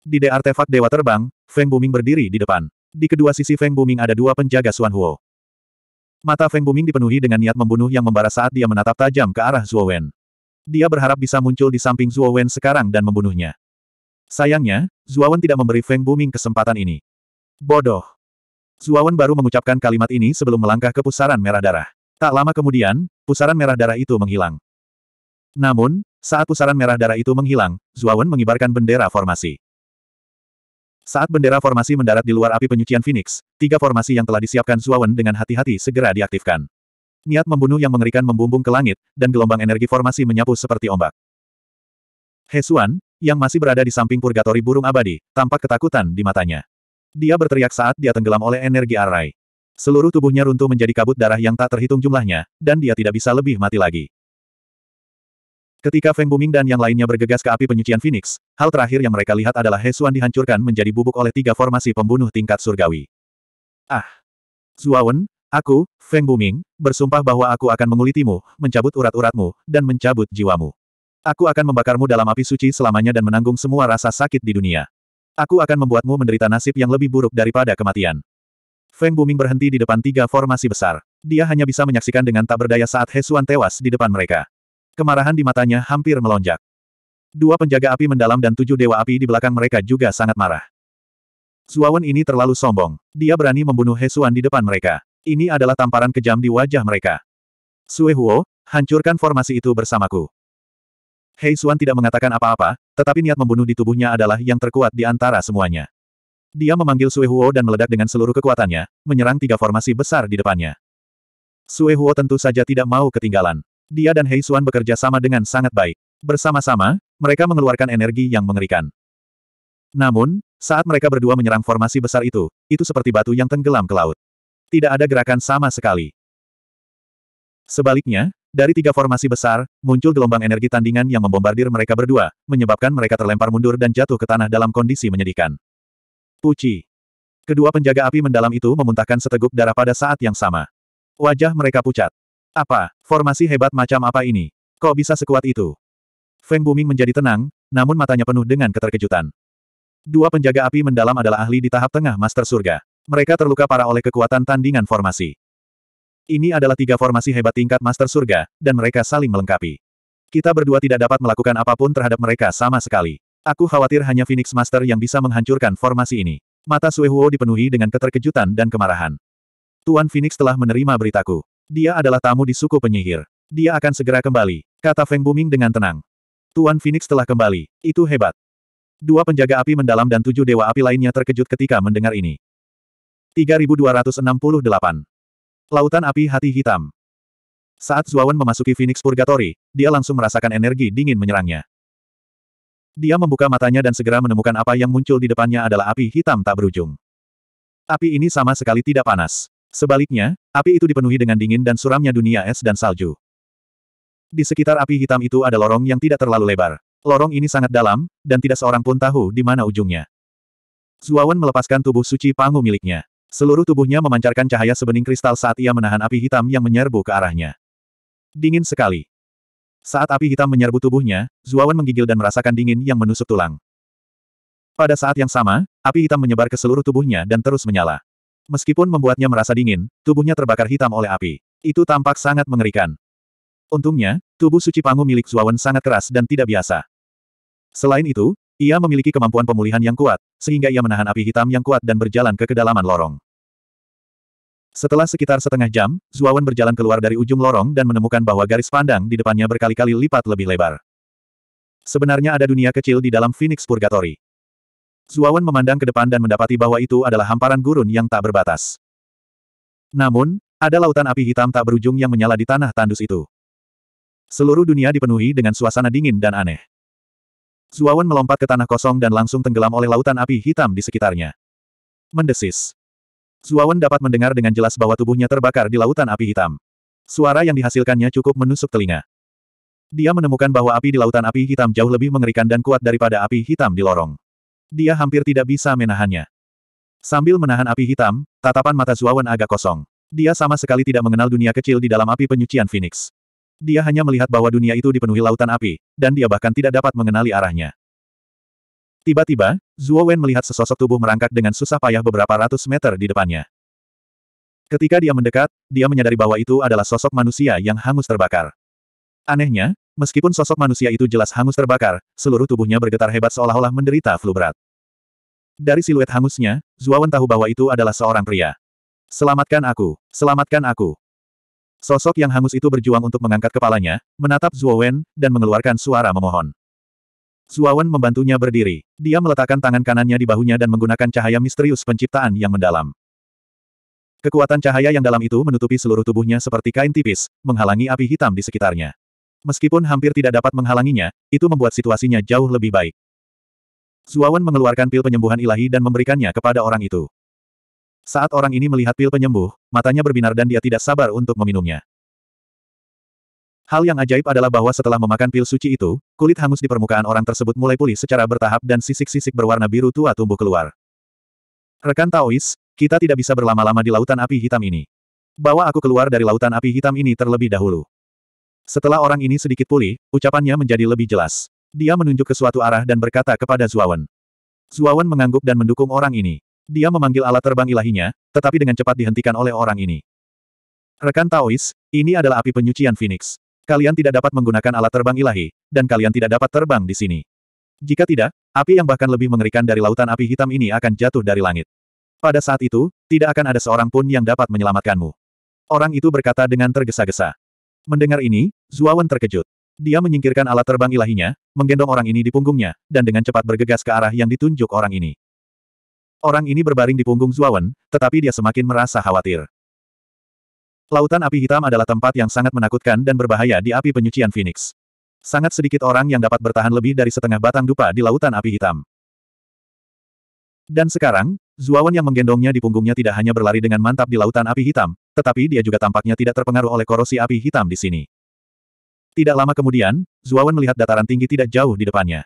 Di de artefak Dewa Terbang, Feng Buming berdiri di depan. Di kedua sisi Feng Buming ada dua penjaga Suan Huo. Mata Feng Buming dipenuhi dengan niat membunuh yang membara saat dia menatap tajam ke arah Zuo Wen. Dia berharap bisa muncul di samping Zuo Wen sekarang dan membunuhnya. Sayangnya, Zuo Wen tidak memberi Feng Buming kesempatan ini. Bodoh. Zuo Wen baru mengucapkan kalimat ini sebelum melangkah ke pusaran merah darah. Tak lama kemudian, pusaran merah darah itu menghilang. Namun, saat pusaran merah darah itu menghilang, Zuo Wen mengibarkan bendera formasi. Saat bendera formasi mendarat di luar api penyucian Phoenix, tiga formasi yang telah disiapkan Zuawan dengan hati-hati segera diaktifkan. Niat membunuh yang mengerikan membumbung ke langit, dan gelombang energi formasi menyapu seperti ombak. Hesuan, yang masih berada di samping purgatori burung abadi, tampak ketakutan di matanya. Dia berteriak saat dia tenggelam oleh energi arai. Seluruh tubuhnya runtuh menjadi kabut darah yang tak terhitung jumlahnya, dan dia tidak bisa lebih mati lagi. Ketika Feng Buming dan yang lainnya bergegas ke api penyucian Phoenix, hal terakhir yang mereka lihat adalah Hesuan dihancurkan menjadi bubuk oleh tiga formasi pembunuh tingkat surgawi. Ah! Zuawan, aku, Feng Buming, bersumpah bahwa aku akan mengulitimu, mencabut urat-uratmu, dan mencabut jiwamu. Aku akan membakarmu dalam api suci selamanya dan menanggung semua rasa sakit di dunia. Aku akan membuatmu menderita nasib yang lebih buruk daripada kematian. Feng Buming berhenti di depan tiga formasi besar. Dia hanya bisa menyaksikan dengan tak berdaya saat Hesuan tewas di depan mereka. Kemarahan di matanya hampir melonjak. Dua penjaga api mendalam dan tujuh dewa api di belakang mereka juga sangat marah. Zuawan ini terlalu sombong. Dia berani membunuh Hesuan di depan mereka. Ini adalah tamparan kejam di wajah mereka. Sue Huo, hancurkan formasi itu bersamaku. Hei Suan tidak mengatakan apa-apa, tetapi niat membunuh di tubuhnya adalah yang terkuat di antara semuanya. Dia memanggil Sue Huo dan meledak dengan seluruh kekuatannya, menyerang tiga formasi besar di depannya. Sue Huo tentu saja tidak mau ketinggalan. Dia dan Hei Xuan bekerja sama dengan sangat baik. Bersama-sama, mereka mengeluarkan energi yang mengerikan. Namun, saat mereka berdua menyerang formasi besar itu, itu seperti batu yang tenggelam ke laut. Tidak ada gerakan sama sekali. Sebaliknya, dari tiga formasi besar, muncul gelombang energi tandingan yang membombardir mereka berdua, menyebabkan mereka terlempar mundur dan jatuh ke tanah dalam kondisi menyedihkan. Puci. Kedua penjaga api mendalam itu memuntahkan seteguk darah pada saat yang sama. Wajah mereka pucat. Apa, formasi hebat macam apa ini? Kok bisa sekuat itu? Feng Buming menjadi tenang, namun matanya penuh dengan keterkejutan. Dua penjaga api mendalam adalah ahli di tahap tengah Master Surga. Mereka terluka parah oleh kekuatan tandingan formasi. Ini adalah tiga formasi hebat tingkat Master Surga, dan mereka saling melengkapi. Kita berdua tidak dapat melakukan apapun terhadap mereka sama sekali. Aku khawatir hanya Phoenix Master yang bisa menghancurkan formasi ini. Mata Sue Huo dipenuhi dengan keterkejutan dan kemarahan. Tuan Phoenix telah menerima beritaku. Dia adalah tamu di suku penyihir. Dia akan segera kembali, kata Feng Buming dengan tenang. Tuan Phoenix telah kembali, itu hebat. Dua penjaga api mendalam dan tujuh dewa api lainnya terkejut ketika mendengar ini. 3268. Lautan Api Hati Hitam Saat Zuawan memasuki Phoenix Purgatory, dia langsung merasakan energi dingin menyerangnya. Dia membuka matanya dan segera menemukan apa yang muncul di depannya adalah api hitam tak berujung. Api ini sama sekali tidak panas. Sebaliknya, api itu dipenuhi dengan dingin dan suramnya dunia es dan salju. Di sekitar api hitam itu ada lorong yang tidak terlalu lebar. Lorong ini sangat dalam, dan tidak seorang pun tahu di mana ujungnya. Zuawan melepaskan tubuh suci Pangu miliknya. Seluruh tubuhnya memancarkan cahaya sebening kristal saat ia menahan api hitam yang menyerbu ke arahnya. Dingin sekali. Saat api hitam menyerbu tubuhnya, Zuawan menggigil dan merasakan dingin yang menusuk tulang. Pada saat yang sama, api hitam menyebar ke seluruh tubuhnya dan terus menyala. Meskipun membuatnya merasa dingin, tubuhnya terbakar hitam oleh api. Itu tampak sangat mengerikan. Untungnya, tubuh suci pangu milik Zuawan sangat keras dan tidak biasa. Selain itu, ia memiliki kemampuan pemulihan yang kuat, sehingga ia menahan api hitam yang kuat dan berjalan ke kedalaman lorong. Setelah sekitar setengah jam, Zuawan berjalan keluar dari ujung lorong dan menemukan bahwa garis pandang di depannya berkali-kali lipat lebih lebar. Sebenarnya ada dunia kecil di dalam Phoenix Purgatory. Zuawan memandang ke depan dan mendapati bahwa itu adalah hamparan gurun yang tak berbatas. Namun, ada lautan api hitam tak berujung yang menyala di tanah tandus itu. Seluruh dunia dipenuhi dengan suasana dingin dan aneh. Zuawan melompat ke tanah kosong dan langsung tenggelam oleh lautan api hitam di sekitarnya. Mendesis. Zuawan dapat mendengar dengan jelas bahwa tubuhnya terbakar di lautan api hitam. Suara yang dihasilkannya cukup menusuk telinga. Dia menemukan bahwa api di lautan api hitam jauh lebih mengerikan dan kuat daripada api hitam di lorong. Dia hampir tidak bisa menahannya. Sambil menahan api hitam, tatapan mata Zuawan agak kosong. Dia sama sekali tidak mengenal dunia kecil di dalam api penyucian Phoenix. Dia hanya melihat bahwa dunia itu dipenuhi lautan api, dan dia bahkan tidak dapat mengenali arahnya. Tiba-tiba, Zuo Wen melihat sesosok tubuh merangkak dengan susah payah beberapa ratus meter di depannya. Ketika dia mendekat, dia menyadari bahwa itu adalah sosok manusia yang hangus terbakar. Anehnya, Meskipun sosok manusia itu jelas hangus terbakar, seluruh tubuhnya bergetar hebat seolah-olah menderita flu berat. Dari siluet hangusnya, Zuawan tahu bahwa itu adalah seorang pria. Selamatkan aku, selamatkan aku. Sosok yang hangus itu berjuang untuk mengangkat kepalanya, menatap Zuawan, dan mengeluarkan suara memohon. Zuawan membantunya berdiri. Dia meletakkan tangan kanannya di bahunya dan menggunakan cahaya misterius penciptaan yang mendalam. Kekuatan cahaya yang dalam itu menutupi seluruh tubuhnya seperti kain tipis, menghalangi api hitam di sekitarnya. Meskipun hampir tidak dapat menghalanginya, itu membuat situasinya jauh lebih baik. Zuawan mengeluarkan pil penyembuhan ilahi dan memberikannya kepada orang itu. Saat orang ini melihat pil penyembuh, matanya berbinar dan dia tidak sabar untuk meminumnya. Hal yang ajaib adalah bahwa setelah memakan pil suci itu, kulit hangus di permukaan orang tersebut mulai pulih secara bertahap dan sisik-sisik berwarna biru tua tumbuh keluar. Rekan Taois, kita tidak bisa berlama-lama di lautan api hitam ini. Bawa aku keluar dari lautan api hitam ini terlebih dahulu. Setelah orang ini sedikit pulih, ucapannya menjadi lebih jelas. Dia menunjuk ke suatu arah dan berkata kepada Zuawan. Zuawan mengangguk dan mendukung orang ini. Dia memanggil alat terbang ilahinya, tetapi dengan cepat dihentikan oleh orang ini. Rekan Taois, ini adalah api penyucian Phoenix. Kalian tidak dapat menggunakan alat terbang ilahi, dan kalian tidak dapat terbang di sini. Jika tidak, api yang bahkan lebih mengerikan dari lautan api hitam ini akan jatuh dari langit. Pada saat itu, tidak akan ada seorang pun yang dapat menyelamatkanmu. Orang itu berkata dengan tergesa-gesa. Mendengar ini, Zuawan terkejut. Dia menyingkirkan alat terbang ilahinya, menggendong orang ini di punggungnya, dan dengan cepat bergegas ke arah yang ditunjuk orang ini. Orang ini berbaring di punggung Zuawan, tetapi dia semakin merasa khawatir. Lautan api hitam adalah tempat yang sangat menakutkan dan berbahaya di api penyucian Phoenix. Sangat sedikit orang yang dapat bertahan lebih dari setengah batang dupa di lautan api hitam. Dan sekarang, Zuawan yang menggendongnya di punggungnya tidak hanya berlari dengan mantap di lautan api hitam, tetapi dia juga tampaknya tidak terpengaruh oleh korosi api hitam di sini. Tidak lama kemudian, Zuawan melihat dataran tinggi tidak jauh di depannya.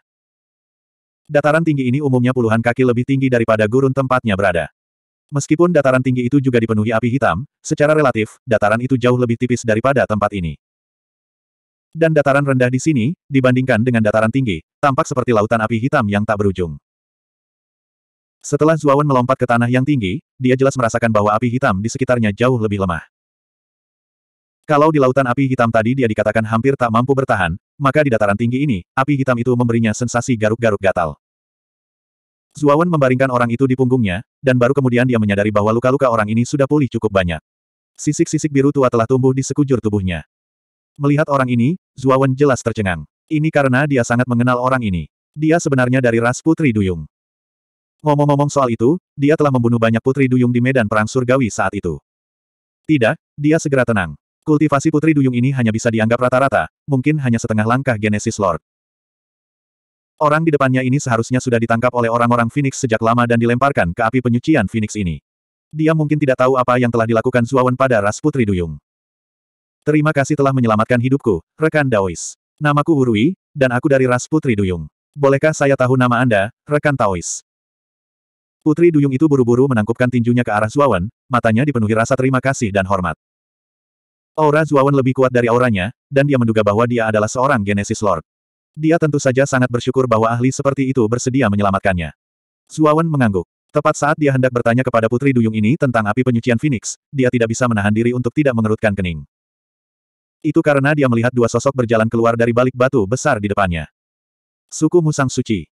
Dataran tinggi ini umumnya puluhan kaki lebih tinggi daripada gurun tempatnya berada. Meskipun dataran tinggi itu juga dipenuhi api hitam, secara relatif, dataran itu jauh lebih tipis daripada tempat ini. Dan dataran rendah di sini, dibandingkan dengan dataran tinggi, tampak seperti lautan api hitam yang tak berujung. Setelah Zuawan melompat ke tanah yang tinggi, dia jelas merasakan bahwa api hitam di sekitarnya jauh lebih lemah. Kalau di lautan api hitam tadi dia dikatakan hampir tak mampu bertahan, maka di dataran tinggi ini, api hitam itu memberinya sensasi garuk-garuk gatal. Zuawan membaringkan orang itu di punggungnya, dan baru kemudian dia menyadari bahwa luka-luka orang ini sudah pulih cukup banyak. Sisik-sisik biru tua telah tumbuh di sekujur tubuhnya. Melihat orang ini, Zuawan jelas tercengang. Ini karena dia sangat mengenal orang ini. Dia sebenarnya dari ras Putri Duyung. Ngomong-ngomong soal itu, dia telah membunuh banyak putri duyung di medan perang surgawi saat itu. Tidak, dia segera tenang. Kultivasi putri duyung ini hanya bisa dianggap rata-rata, mungkin hanya setengah langkah Genesis Lord. Orang di depannya ini seharusnya sudah ditangkap oleh orang-orang Phoenix sejak lama dan dilemparkan ke api penyucian Phoenix ini. Dia mungkin tidak tahu apa yang telah dilakukan Zuawan pada ras Putri Duyung. Terima kasih telah menyelamatkan hidupku, rekan Daois. Namaku Urui, dan aku dari ras Putri Duyung. Bolehkah saya tahu nama Anda, rekan Taois? Putri Duyung itu buru-buru menangkupkan tinjunya ke arah Zuawan, matanya dipenuhi rasa terima kasih dan hormat. Aura Zuawan lebih kuat dari auranya, dan dia menduga bahwa dia adalah seorang Genesis Lord. Dia tentu saja sangat bersyukur bahwa ahli seperti itu bersedia menyelamatkannya. Zuawan mengangguk. Tepat saat dia hendak bertanya kepada Putri Duyung ini tentang api penyucian Phoenix, dia tidak bisa menahan diri untuk tidak mengerutkan kening. Itu karena dia melihat dua sosok berjalan keluar dari balik batu besar di depannya. Suku Musang Suci.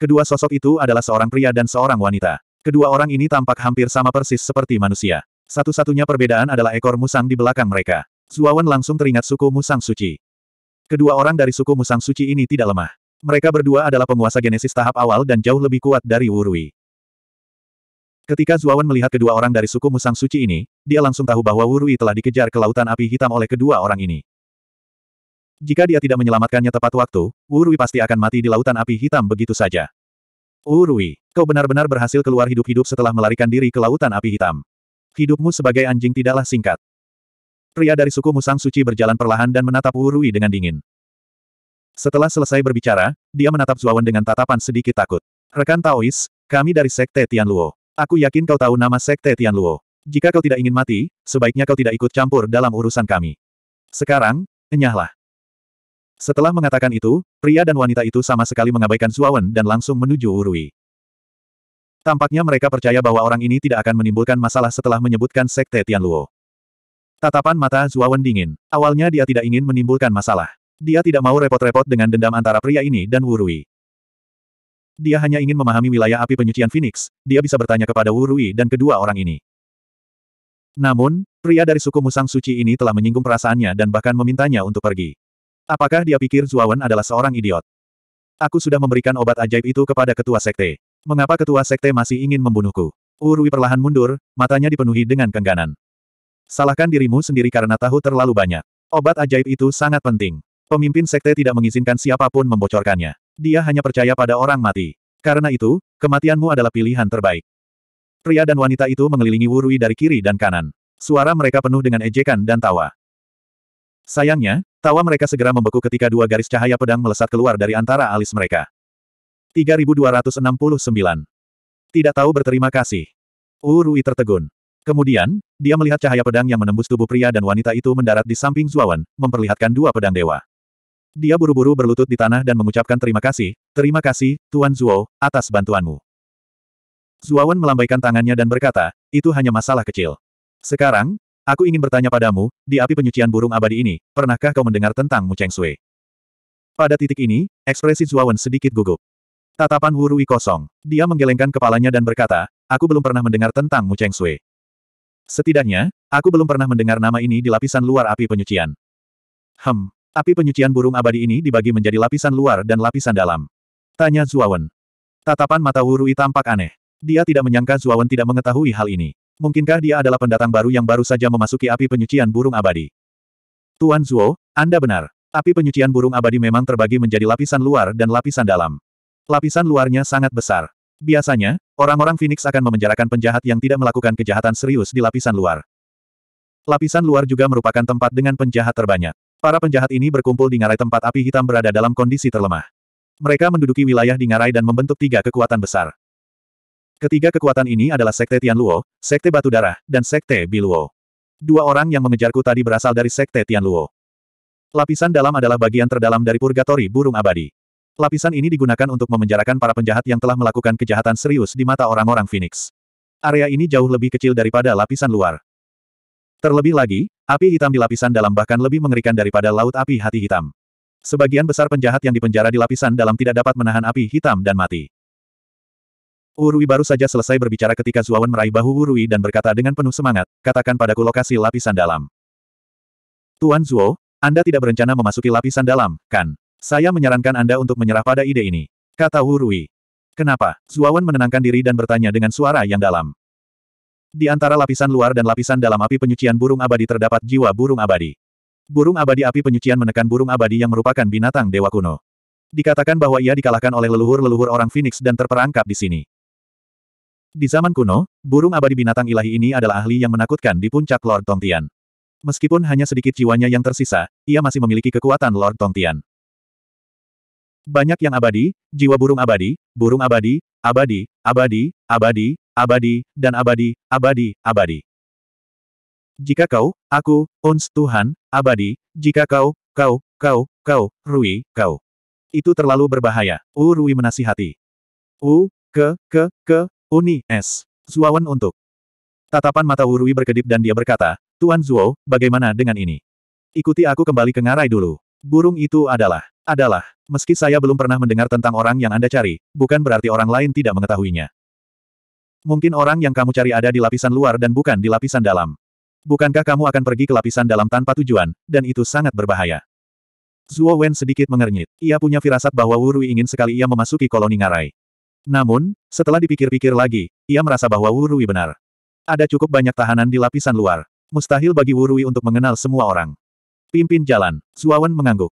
Kedua sosok itu adalah seorang pria dan seorang wanita. Kedua orang ini tampak hampir sama persis seperti manusia. Satu-satunya perbedaan adalah ekor musang di belakang mereka. Zuawan langsung teringat suku musang suci. Kedua orang dari suku musang suci ini tidak lemah. Mereka berdua adalah penguasa genesis tahap awal dan jauh lebih kuat dari Wurui. Ketika Zuawan melihat kedua orang dari suku musang suci ini, dia langsung tahu bahwa Wurui telah dikejar ke lautan api hitam oleh kedua orang ini. Jika dia tidak menyelamatkannya tepat waktu, Wurui pasti akan mati di lautan api hitam begitu saja. Wurui, kau benar-benar berhasil keluar hidup-hidup setelah melarikan diri ke lautan api hitam. Hidupmu sebagai anjing tidaklah singkat. Pria dari suku Musang Suci berjalan perlahan dan menatap Wurui dengan dingin. Setelah selesai berbicara, dia menatap Zuawan dengan tatapan sedikit takut. Rekan Taois, kami dari Sekte Tianluo. Aku yakin kau tahu nama Sekte Tianluo. Jika kau tidak ingin mati, sebaiknya kau tidak ikut campur dalam urusan kami. Sekarang, enyahlah. Setelah mengatakan itu, pria dan wanita itu sama sekali mengabaikan Zuawan dan langsung menuju Urui. Tampaknya mereka percaya bahwa orang ini tidak akan menimbulkan masalah setelah menyebutkan Sekte Tianluo. Tatapan mata Zuawan dingin. Awalnya dia tidak ingin menimbulkan masalah. Dia tidak mau repot-repot dengan dendam antara pria ini dan Wurui. Dia hanya ingin memahami wilayah api penyucian Phoenix, dia bisa bertanya kepada Wurui dan kedua orang ini. Namun, pria dari suku Musang Suci ini telah menyinggung perasaannya dan bahkan memintanya untuk pergi. Apakah dia pikir Zuawan adalah seorang idiot? Aku sudah memberikan obat ajaib itu kepada ketua sekte. Mengapa ketua sekte masih ingin membunuhku? Urui perlahan mundur, matanya dipenuhi dengan kengganan. Salahkan dirimu sendiri karena tahu terlalu banyak. Obat ajaib itu sangat penting. Pemimpin sekte tidak mengizinkan siapapun membocorkannya. Dia hanya percaya pada orang mati. Karena itu, kematianmu adalah pilihan terbaik. Pria dan wanita itu mengelilingi Wurui dari kiri dan kanan. Suara mereka penuh dengan ejekan dan tawa. Sayangnya, Tawa mereka segera membeku ketika dua garis cahaya pedang melesat keluar dari antara alis mereka. 3269. Tidak tahu berterima kasih. Urui tertegun. Kemudian, dia melihat cahaya pedang yang menembus tubuh pria dan wanita itu mendarat di samping Zuawan, memperlihatkan dua pedang dewa. Dia buru-buru berlutut di tanah dan mengucapkan terima kasih, terima kasih, Tuan Zuo, atas bantuanmu. Zuawan melambaikan tangannya dan berkata, itu hanya masalah kecil. Sekarang, Aku ingin bertanya padamu, di api penyucian burung abadi ini, pernahkah kau mendengar tentang Mu Cheng Sui? Pada titik ini, ekspresi Zuawan sedikit gugup. Tatapan Wurui kosong. Dia menggelengkan kepalanya dan berkata, aku belum pernah mendengar tentang Mu Cheng Sui. Setidaknya, aku belum pernah mendengar nama ini di lapisan luar api penyucian. Hem, api penyucian burung abadi ini dibagi menjadi lapisan luar dan lapisan dalam. Tanya Zuawan. Tatapan mata Wurui tampak aneh. Dia tidak menyangka Zuawan tidak mengetahui hal ini. Mungkinkah dia adalah pendatang baru yang baru saja memasuki api penyucian burung abadi? Tuan Zuo, Anda benar. Api penyucian burung abadi memang terbagi menjadi lapisan luar dan lapisan dalam. Lapisan luarnya sangat besar. Biasanya, orang-orang Phoenix akan memenjarakan penjahat yang tidak melakukan kejahatan serius di lapisan luar. Lapisan luar juga merupakan tempat dengan penjahat terbanyak. Para penjahat ini berkumpul di ngarai tempat api hitam berada dalam kondisi terlemah. Mereka menduduki wilayah di ngarai dan membentuk tiga kekuatan besar. Ketiga kekuatan ini adalah Sekte Tianluo, Sekte Batu Darah, dan Sekte Biluo. Dua orang yang mengejarku tadi berasal dari Sekte Tianluo. Lapisan dalam adalah bagian terdalam dari purgatori burung abadi. Lapisan ini digunakan untuk memenjarakan para penjahat yang telah melakukan kejahatan serius di mata orang-orang Phoenix. Area ini jauh lebih kecil daripada lapisan luar. Terlebih lagi, api hitam di lapisan dalam bahkan lebih mengerikan daripada laut api hati hitam. Sebagian besar penjahat yang dipenjara di lapisan dalam tidak dapat menahan api hitam dan mati. Urui baru saja selesai berbicara ketika Zuawan meraih bahu Urui dan berkata dengan penuh semangat, katakan padaku lokasi lapisan dalam. Tuan Zuo, Anda tidak berencana memasuki lapisan dalam, kan? Saya menyarankan Anda untuk menyerah pada ide ini. Kata Urui. Kenapa? Zuawan menenangkan diri dan bertanya dengan suara yang dalam. Di antara lapisan luar dan lapisan dalam api penyucian burung abadi terdapat jiwa burung abadi. Burung abadi api penyucian menekan burung abadi yang merupakan binatang dewa kuno. Dikatakan bahwa ia dikalahkan oleh leluhur-leluhur orang Phoenix dan terperangkap di sini. Di zaman kuno, burung abadi binatang ilahi ini adalah ahli yang menakutkan di puncak Lord Tongtian. Meskipun hanya sedikit jiwanya yang tersisa, ia masih memiliki kekuatan Lord Tongtian. Banyak yang abadi, jiwa burung abadi, burung abadi, abadi, abadi, abadi, abadi, dan abadi, abadi, abadi. Jika kau, aku, Ons Tuhan, abadi, jika kau, kau, kau, kau, Rui, kau. Itu terlalu berbahaya. U Rui menasihati. U, ke, ke, ke, Uni, S. Zuawan untuk. Tatapan mata Wurui berkedip dan dia berkata, Tuan Zuo, bagaimana dengan ini? Ikuti aku kembali ke ngarai dulu. Burung itu adalah, adalah, meski saya belum pernah mendengar tentang orang yang Anda cari, bukan berarti orang lain tidak mengetahuinya. Mungkin orang yang kamu cari ada di lapisan luar dan bukan di lapisan dalam. Bukankah kamu akan pergi ke lapisan dalam tanpa tujuan, dan itu sangat berbahaya. Zuo Wen sedikit mengernyit. Ia punya firasat bahwa Wurui ingin sekali ia memasuki koloni ngarai. Namun, setelah dipikir-pikir lagi, ia merasa bahwa Wurui benar. Ada cukup banyak tahanan di lapisan luar. Mustahil bagi Wurui untuk mengenal semua orang. Pimpin jalan, Zuawan mengangguk.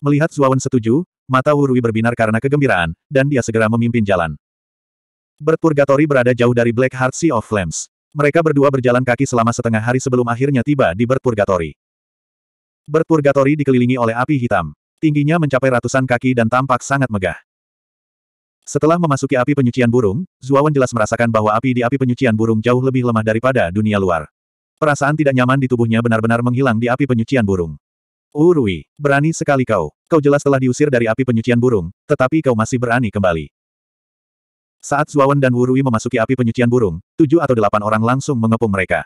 Melihat Zuawan setuju, mata Wurui berbinar karena kegembiraan, dan dia segera memimpin jalan. Berpurgatori berada jauh dari Black Heart Sea of Flames. Mereka berdua berjalan kaki selama setengah hari sebelum akhirnya tiba di Berpurgatori. Berpurgatori dikelilingi oleh api hitam. Tingginya mencapai ratusan kaki dan tampak sangat megah. Setelah memasuki api penyucian burung, Zuawan jelas merasakan bahwa api di api penyucian burung jauh lebih lemah daripada dunia luar. Perasaan tidak nyaman di tubuhnya benar-benar menghilang di api penyucian burung. Urui, oh, berani sekali kau. Kau jelas telah diusir dari api penyucian burung, tetapi kau masih berani kembali. Saat Zuawan dan Urui memasuki api penyucian burung, tujuh atau delapan orang langsung mengepung mereka.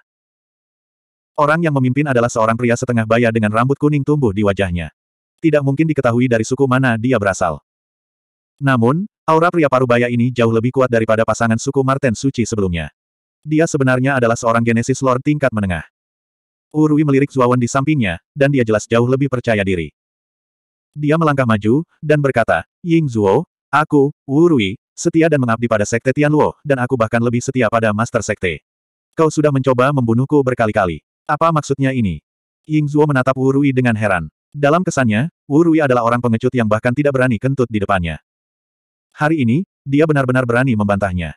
Orang yang memimpin adalah seorang pria setengah baya dengan rambut kuning tumbuh di wajahnya. Tidak mungkin diketahui dari suku mana dia berasal. Namun, Aura pria parubaya ini jauh lebih kuat daripada pasangan suku Marten Suci sebelumnya. Dia sebenarnya adalah seorang Genesis Lord tingkat menengah. Urui melirik Zuawan di sampingnya, dan dia jelas jauh lebih percaya diri. Dia melangkah maju, dan berkata, Ying Zuo, aku, Urui, setia dan mengabdi pada Sekte Tianluo, dan aku bahkan lebih setia pada Master Sekte. Kau sudah mencoba membunuhku berkali-kali. Apa maksudnya ini? Ying Zuo menatap Urui dengan heran. Dalam kesannya, Urui adalah orang pengecut yang bahkan tidak berani kentut di depannya. Hari ini, dia benar-benar berani membantahnya.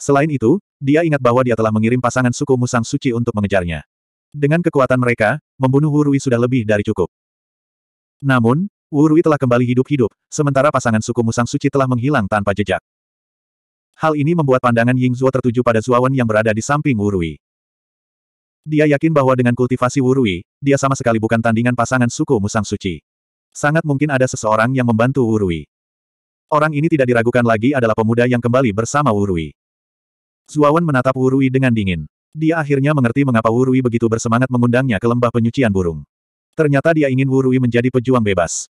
Selain itu, dia ingat bahwa dia telah mengirim pasangan suku Musang Suci untuk mengejarnya. Dengan kekuatan mereka, membunuh Wurui sudah lebih dari cukup. Namun, Wurui telah kembali hidup-hidup, sementara pasangan suku Musang Suci telah menghilang tanpa jejak. Hal ini membuat pandangan Ying Zhuo tertuju pada Zuawan yang berada di samping Wurui. Dia yakin bahwa dengan kultivasi Wurui, dia sama sekali bukan tandingan pasangan suku Musang Suci. Sangat mungkin ada seseorang yang membantu Wurui. Orang ini tidak diragukan lagi adalah pemuda yang kembali bersama Wurui. Zuawan menatap Wurui dengan dingin. Dia akhirnya mengerti mengapa Wurui begitu bersemangat mengundangnya ke lembah penyucian burung. Ternyata dia ingin Wurui menjadi pejuang bebas.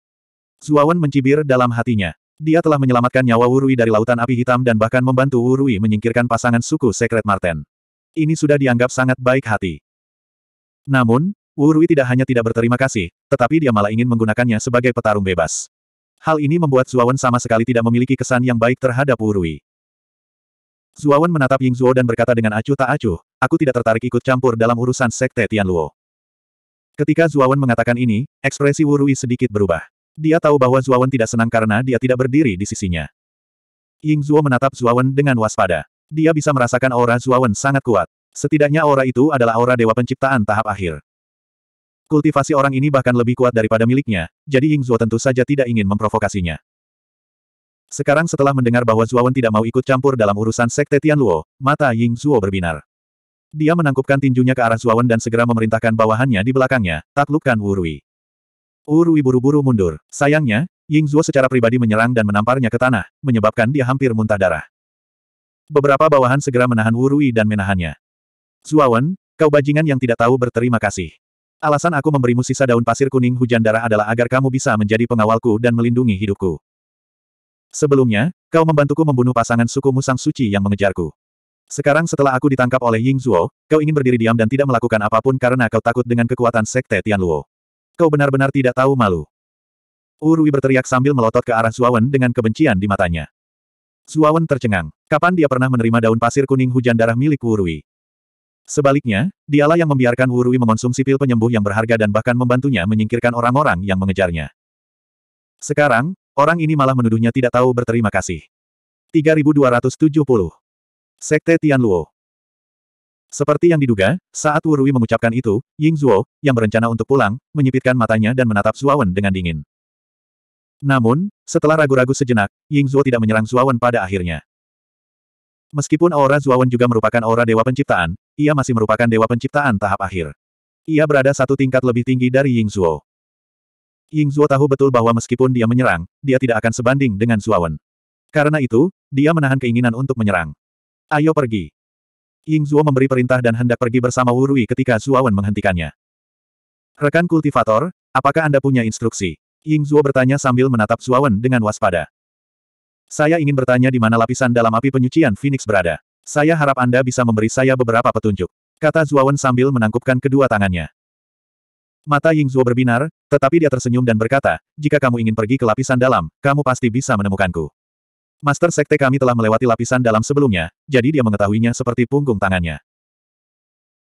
Zuawan mencibir dalam hatinya. Dia telah menyelamatkan nyawa Wurui dari lautan api hitam dan bahkan membantu Wurui menyingkirkan pasangan suku Secret Marten. Ini sudah dianggap sangat baik hati. Namun, Wurui tidak hanya tidak berterima kasih, tetapi dia malah ingin menggunakannya sebagai petarung bebas. Hal ini membuat Zuawan sama sekali tidak memiliki kesan yang baik terhadap Wu Rui. Zuawan menatap Ying Zuo dan berkata dengan acuh tak acuh, aku tidak tertarik ikut campur dalam urusan sekte Tianluo. Ketika Zuawan mengatakan ini, ekspresi Wu Rui sedikit berubah. Dia tahu bahwa Zuawan tidak senang karena dia tidak berdiri di sisinya. Ying Zuo menatap Zuawan dengan waspada. Dia bisa merasakan aura Zuawan sangat kuat. Setidaknya aura itu adalah aura Dewa Penciptaan tahap akhir. Kultivasi orang ini bahkan lebih kuat daripada miliknya, jadi Ying Zuo tentu saja tidak ingin memprovokasinya. Sekarang setelah mendengar bahwa Zhuowen tidak mau ikut campur dalam urusan Sekte Tian Luo, mata Ying Zuo berbinar. Dia menangkupkan tinjunya ke arah Zhuowen dan segera memerintahkan bawahannya di belakangnya, taklukkan Wu Rui. Wu Rui buru-buru mundur. Sayangnya, Ying Zuo secara pribadi menyerang dan menamparnya ke tanah, menyebabkan dia hampir muntah darah. Beberapa bawahan segera menahan Wu Rui dan menahannya. Zhuowen, kau bajingan yang tidak tahu berterima kasih. Alasan aku memberimu sisa daun pasir kuning hujan darah adalah agar kamu bisa menjadi pengawalku dan melindungi hidupku. Sebelumnya, kau membantuku membunuh pasangan suku musang Suci yang mengejarku. Sekarang setelah aku ditangkap oleh Ying Zhuo, kau ingin berdiri diam dan tidak melakukan apapun karena kau takut dengan kekuatan Sekte Tianluo. Kau benar-benar tidak tahu malu. Urui berteriak sambil melotot ke arah Zuawan dengan kebencian di matanya. Zuawan tercengang. Kapan dia pernah menerima daun pasir kuning hujan darah milik Urui? Sebaliknya, dialah yang membiarkan Wurui mengonsumsi pil penyembuh yang berharga dan bahkan membantunya menyingkirkan orang-orang yang mengejarnya. Sekarang, orang ini malah menuduhnya tidak tahu berterima kasih. 3270 Sekte Tianluo Seperti yang diduga, saat Wurui mengucapkan itu, Ying Zhuo, yang berencana untuk pulang, menyipitkan matanya dan menatap Zuawan dengan dingin. Namun, setelah ragu-ragu sejenak, Ying Zhuo tidak menyerang Zuawan pada akhirnya. Meskipun aura Zuawan juga merupakan aura dewa penciptaan, ia masih merupakan dewa penciptaan tahap akhir. Ia berada satu tingkat lebih tinggi dari Ying Zuo. Ying Zuo tahu betul bahwa meskipun dia menyerang, dia tidak akan sebanding dengan Zuawan. Karena itu, dia menahan keinginan untuk menyerang. Ayo pergi. Ying Zuo memberi perintah dan hendak pergi bersama Wu Rui ketika Zuawan menghentikannya. Rekan kultivator, apakah Anda punya instruksi? Ying Zuo bertanya sambil menatap Zuawan dengan waspada. Saya ingin bertanya di mana lapisan dalam api penyucian Phoenix berada. Saya harap Anda bisa memberi saya beberapa petunjuk. Kata Zuawan sambil menangkupkan kedua tangannya. Mata Ying Yingzuo berbinar, tetapi dia tersenyum dan berkata, jika kamu ingin pergi ke lapisan dalam, kamu pasti bisa menemukanku. Master Sekte kami telah melewati lapisan dalam sebelumnya, jadi dia mengetahuinya seperti punggung tangannya.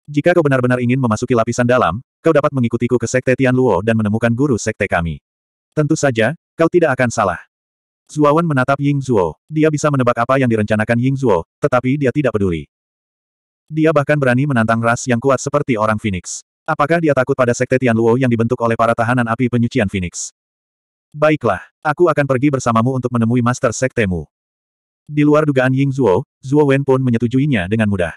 Jika kau benar-benar ingin memasuki lapisan dalam, kau dapat mengikutiku ke Sekte Tian Luo dan menemukan guru Sekte kami. Tentu saja, kau tidak akan salah. Zuawan menatap Ying Zuo. Dia bisa menebak apa yang direncanakan Ying Zuo, tetapi dia tidak peduli. Dia bahkan berani menantang ras yang kuat seperti orang Phoenix. Apakah dia takut pada sekte Tian Luo yang dibentuk oleh para tahanan api penyucian Phoenix? Baiklah, aku akan pergi bersamamu untuk menemui master sektemu. Di luar dugaan Ying Zuo, Zuo Wen pun menyetujuinya dengan mudah.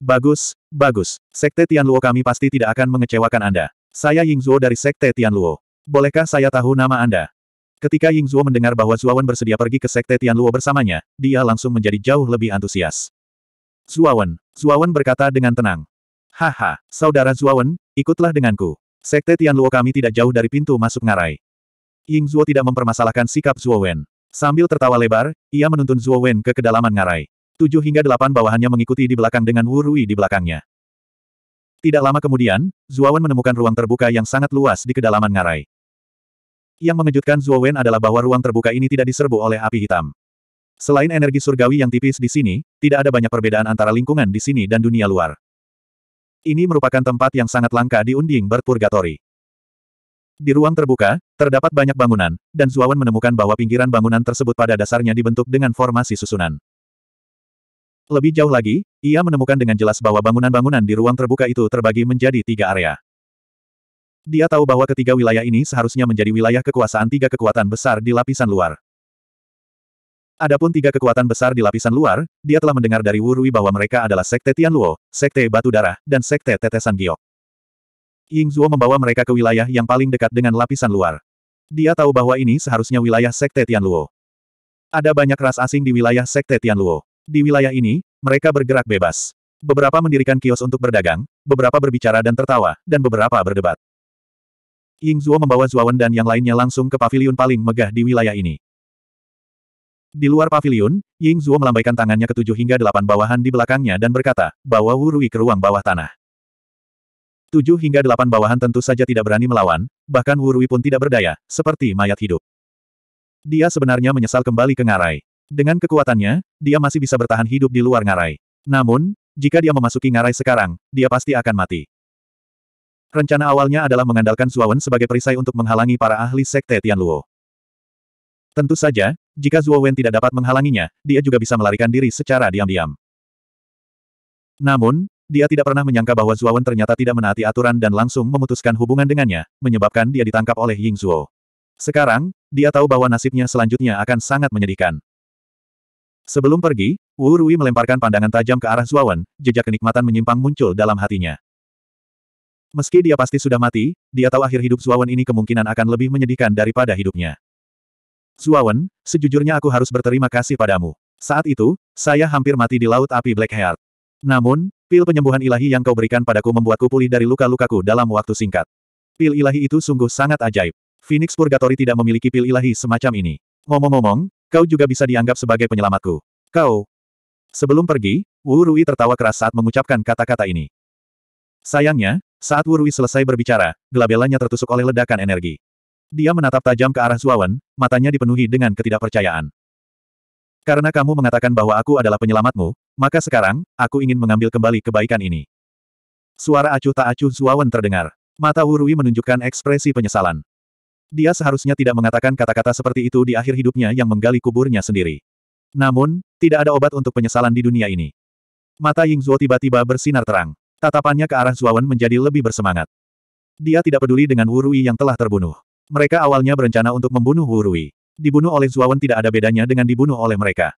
Bagus, bagus. Sekte Tian Luo kami pasti tidak akan mengecewakan Anda. Saya Ying Zuo dari Sekte Tian Luo. Bolehkah saya tahu nama Anda? Ketika Ying Zhuo mendengar bahwa Zuawan bersedia pergi ke Sekte Tianluo bersamanya, dia langsung menjadi jauh lebih antusias. Zuawan, Zuawan berkata dengan tenang. Haha, saudara Zuawan, ikutlah denganku. Sekte Tianluo kami tidak jauh dari pintu masuk ngarai. Ying Zhuo tidak mempermasalahkan sikap Zhuo Sambil tertawa lebar, ia menuntun Zhuo ke kedalaman ngarai. Tujuh hingga delapan bawahannya mengikuti di belakang dengan Wu Rui di belakangnya. Tidak lama kemudian, Zuawan menemukan ruang terbuka yang sangat luas di kedalaman ngarai. Yang mengejutkan Zuo Wen adalah bahwa ruang terbuka ini tidak diserbu oleh api hitam. Selain energi surgawi yang tipis di sini, tidak ada banyak perbedaan antara lingkungan di sini dan dunia luar. Ini merupakan tempat yang sangat langka di Unding Bird Purgatory. Di ruang terbuka, terdapat banyak bangunan, dan Wen menemukan bahwa pinggiran bangunan tersebut pada dasarnya dibentuk dengan formasi susunan. Lebih jauh lagi, ia menemukan dengan jelas bahwa bangunan-bangunan di ruang terbuka itu terbagi menjadi tiga area. Dia tahu bahwa ketiga wilayah ini seharusnya menjadi wilayah kekuasaan tiga kekuatan besar di lapisan luar. Adapun tiga kekuatan besar di lapisan luar, dia telah mendengar dari Wurui bahwa mereka adalah Sekte Tianluo, Sekte Batu Darah, dan Sekte Tetesan Giok. Ying Yingzuo membawa mereka ke wilayah yang paling dekat dengan lapisan luar. Dia tahu bahwa ini seharusnya wilayah Sekte Tianluo. Ada banyak ras asing di wilayah Sekte Tianluo. Di wilayah ini, mereka bergerak bebas. Beberapa mendirikan kios untuk berdagang, beberapa berbicara dan tertawa, dan beberapa berdebat. Ying Zuo membawa Zuawan dan yang lainnya langsung ke paviliun paling megah di wilayah ini. Di luar paviliun, Ying Zuo melambaikan tangannya ke tujuh hingga delapan bawahan di belakangnya dan berkata, bawa Wu Rui ke ruang bawah tanah. Tujuh hingga delapan bawahan tentu saja tidak berani melawan, bahkan Wu Rui pun tidak berdaya, seperti mayat hidup. Dia sebenarnya menyesal kembali ke ngarai. Dengan kekuatannya, dia masih bisa bertahan hidup di luar ngarai. Namun, jika dia memasuki ngarai sekarang, dia pasti akan mati. Rencana awalnya adalah mengandalkan Zuowen sebagai perisai untuk menghalangi para ahli sekte Tianluo. Tentu saja, jika Zuowen tidak dapat menghalanginya, dia juga bisa melarikan diri secara diam-diam. Namun, dia tidak pernah menyangka bahwa Zuowen ternyata tidak menaati aturan dan langsung memutuskan hubungan dengannya, menyebabkan dia ditangkap oleh Ying Zuo. Sekarang, dia tahu bahwa nasibnya selanjutnya akan sangat menyedihkan. Sebelum pergi, Wu Rui melemparkan pandangan tajam ke arah Zuowen, jejak kenikmatan menyimpang muncul dalam hatinya. Meski dia pasti sudah mati, dia tahu akhir hidup Zuawan ini kemungkinan akan lebih menyedihkan daripada hidupnya. Zuawan, sejujurnya aku harus berterima kasih padamu. Saat itu, saya hampir mati di Laut Api Blackheart. Namun, pil penyembuhan ilahi yang kau berikan padaku membuatku pulih dari luka-lukaku dalam waktu singkat. Pil ilahi itu sungguh sangat ajaib. Phoenix Purgatory tidak memiliki pil ilahi semacam ini. Ngomong-ngomong, kau juga bisa dianggap sebagai penyelamatku. Kau. Sebelum pergi, Wu Rui tertawa keras saat mengucapkan kata-kata ini. Sayangnya, saat Wurui selesai berbicara, gelabelanya tertusuk oleh ledakan energi. Dia menatap tajam ke arah Zuawan, matanya dipenuhi dengan ketidakpercayaan. Karena kamu mengatakan bahwa aku adalah penyelamatmu, maka sekarang, aku ingin mengambil kembali kebaikan ini. Suara acuh tak acuh Zuawan terdengar. Mata Wurui menunjukkan ekspresi penyesalan. Dia seharusnya tidak mengatakan kata-kata seperti itu di akhir hidupnya yang menggali kuburnya sendiri. Namun, tidak ada obat untuk penyesalan di dunia ini. Mata Ying Zuo tiba-tiba bersinar terang. Tatapannya ke arah Zuawan menjadi lebih bersemangat. Dia tidak peduli dengan Wurui yang telah terbunuh. Mereka awalnya berencana untuk membunuh Wurui. Dibunuh oleh Zuawan tidak ada bedanya dengan dibunuh oleh mereka.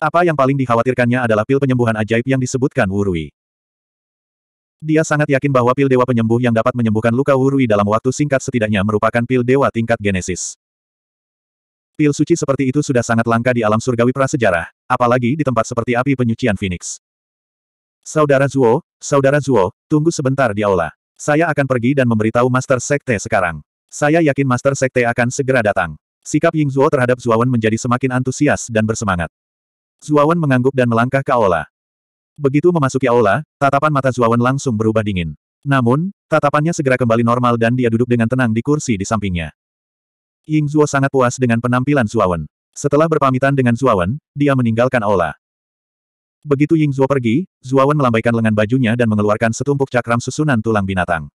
Apa yang paling dikhawatirkannya adalah pil penyembuhan ajaib yang disebutkan Wurui. Dia sangat yakin bahwa pil dewa penyembuh yang dapat menyembuhkan luka Wurui dalam waktu singkat setidaknya merupakan pil dewa tingkat Genesis. Pil suci seperti itu sudah sangat langka di alam surgawi prasejarah, apalagi di tempat seperti api penyucian Phoenix. Saudara Zuo, Saudara Zuo, tunggu sebentar di aula. Saya akan pergi dan memberitahu Master Sekte sekarang. Saya yakin Master Sekte akan segera datang. Sikap Ying Zuo terhadap Zuawan menjadi semakin antusias dan bersemangat. Zuawan mengangguk dan melangkah ke aula. Begitu memasuki aula, tatapan mata Zuawan langsung berubah dingin. Namun, tatapannya segera kembali normal dan dia duduk dengan tenang di kursi di sampingnya. Ying Zuo sangat puas dengan penampilan Zuawan. Setelah berpamitan dengan Zuawan, dia meninggalkan aula. Begitu Ying Zhuo pergi, Zuawan melambaikan lengan bajunya dan mengeluarkan setumpuk cakram susunan tulang binatang.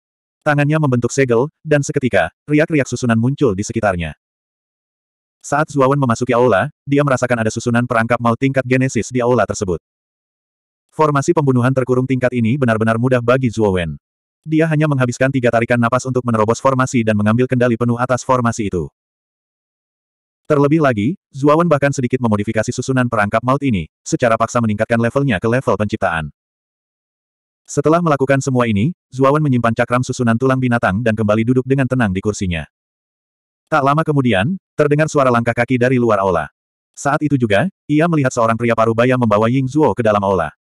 Tangannya membentuk segel, dan seketika, riak-riak susunan muncul di sekitarnya. Saat Zuawan memasuki aula, dia merasakan ada susunan perangkap mau tingkat genesis di aula tersebut. Formasi pembunuhan terkurung tingkat ini benar-benar mudah bagi Zuowen. Dia hanya menghabiskan tiga tarikan napas untuk menerobos formasi dan mengambil kendali penuh atas formasi itu. Terlebih lagi, Zuawan bahkan sedikit memodifikasi susunan perangkap maut ini, secara paksa meningkatkan levelnya ke level penciptaan. Setelah melakukan semua ini, Zuawan menyimpan cakram susunan tulang binatang dan kembali duduk dengan tenang di kursinya. Tak lama kemudian, terdengar suara langkah kaki dari luar aula. Saat itu juga, ia melihat seorang pria parubaya membawa Ying Zuo ke dalam aula.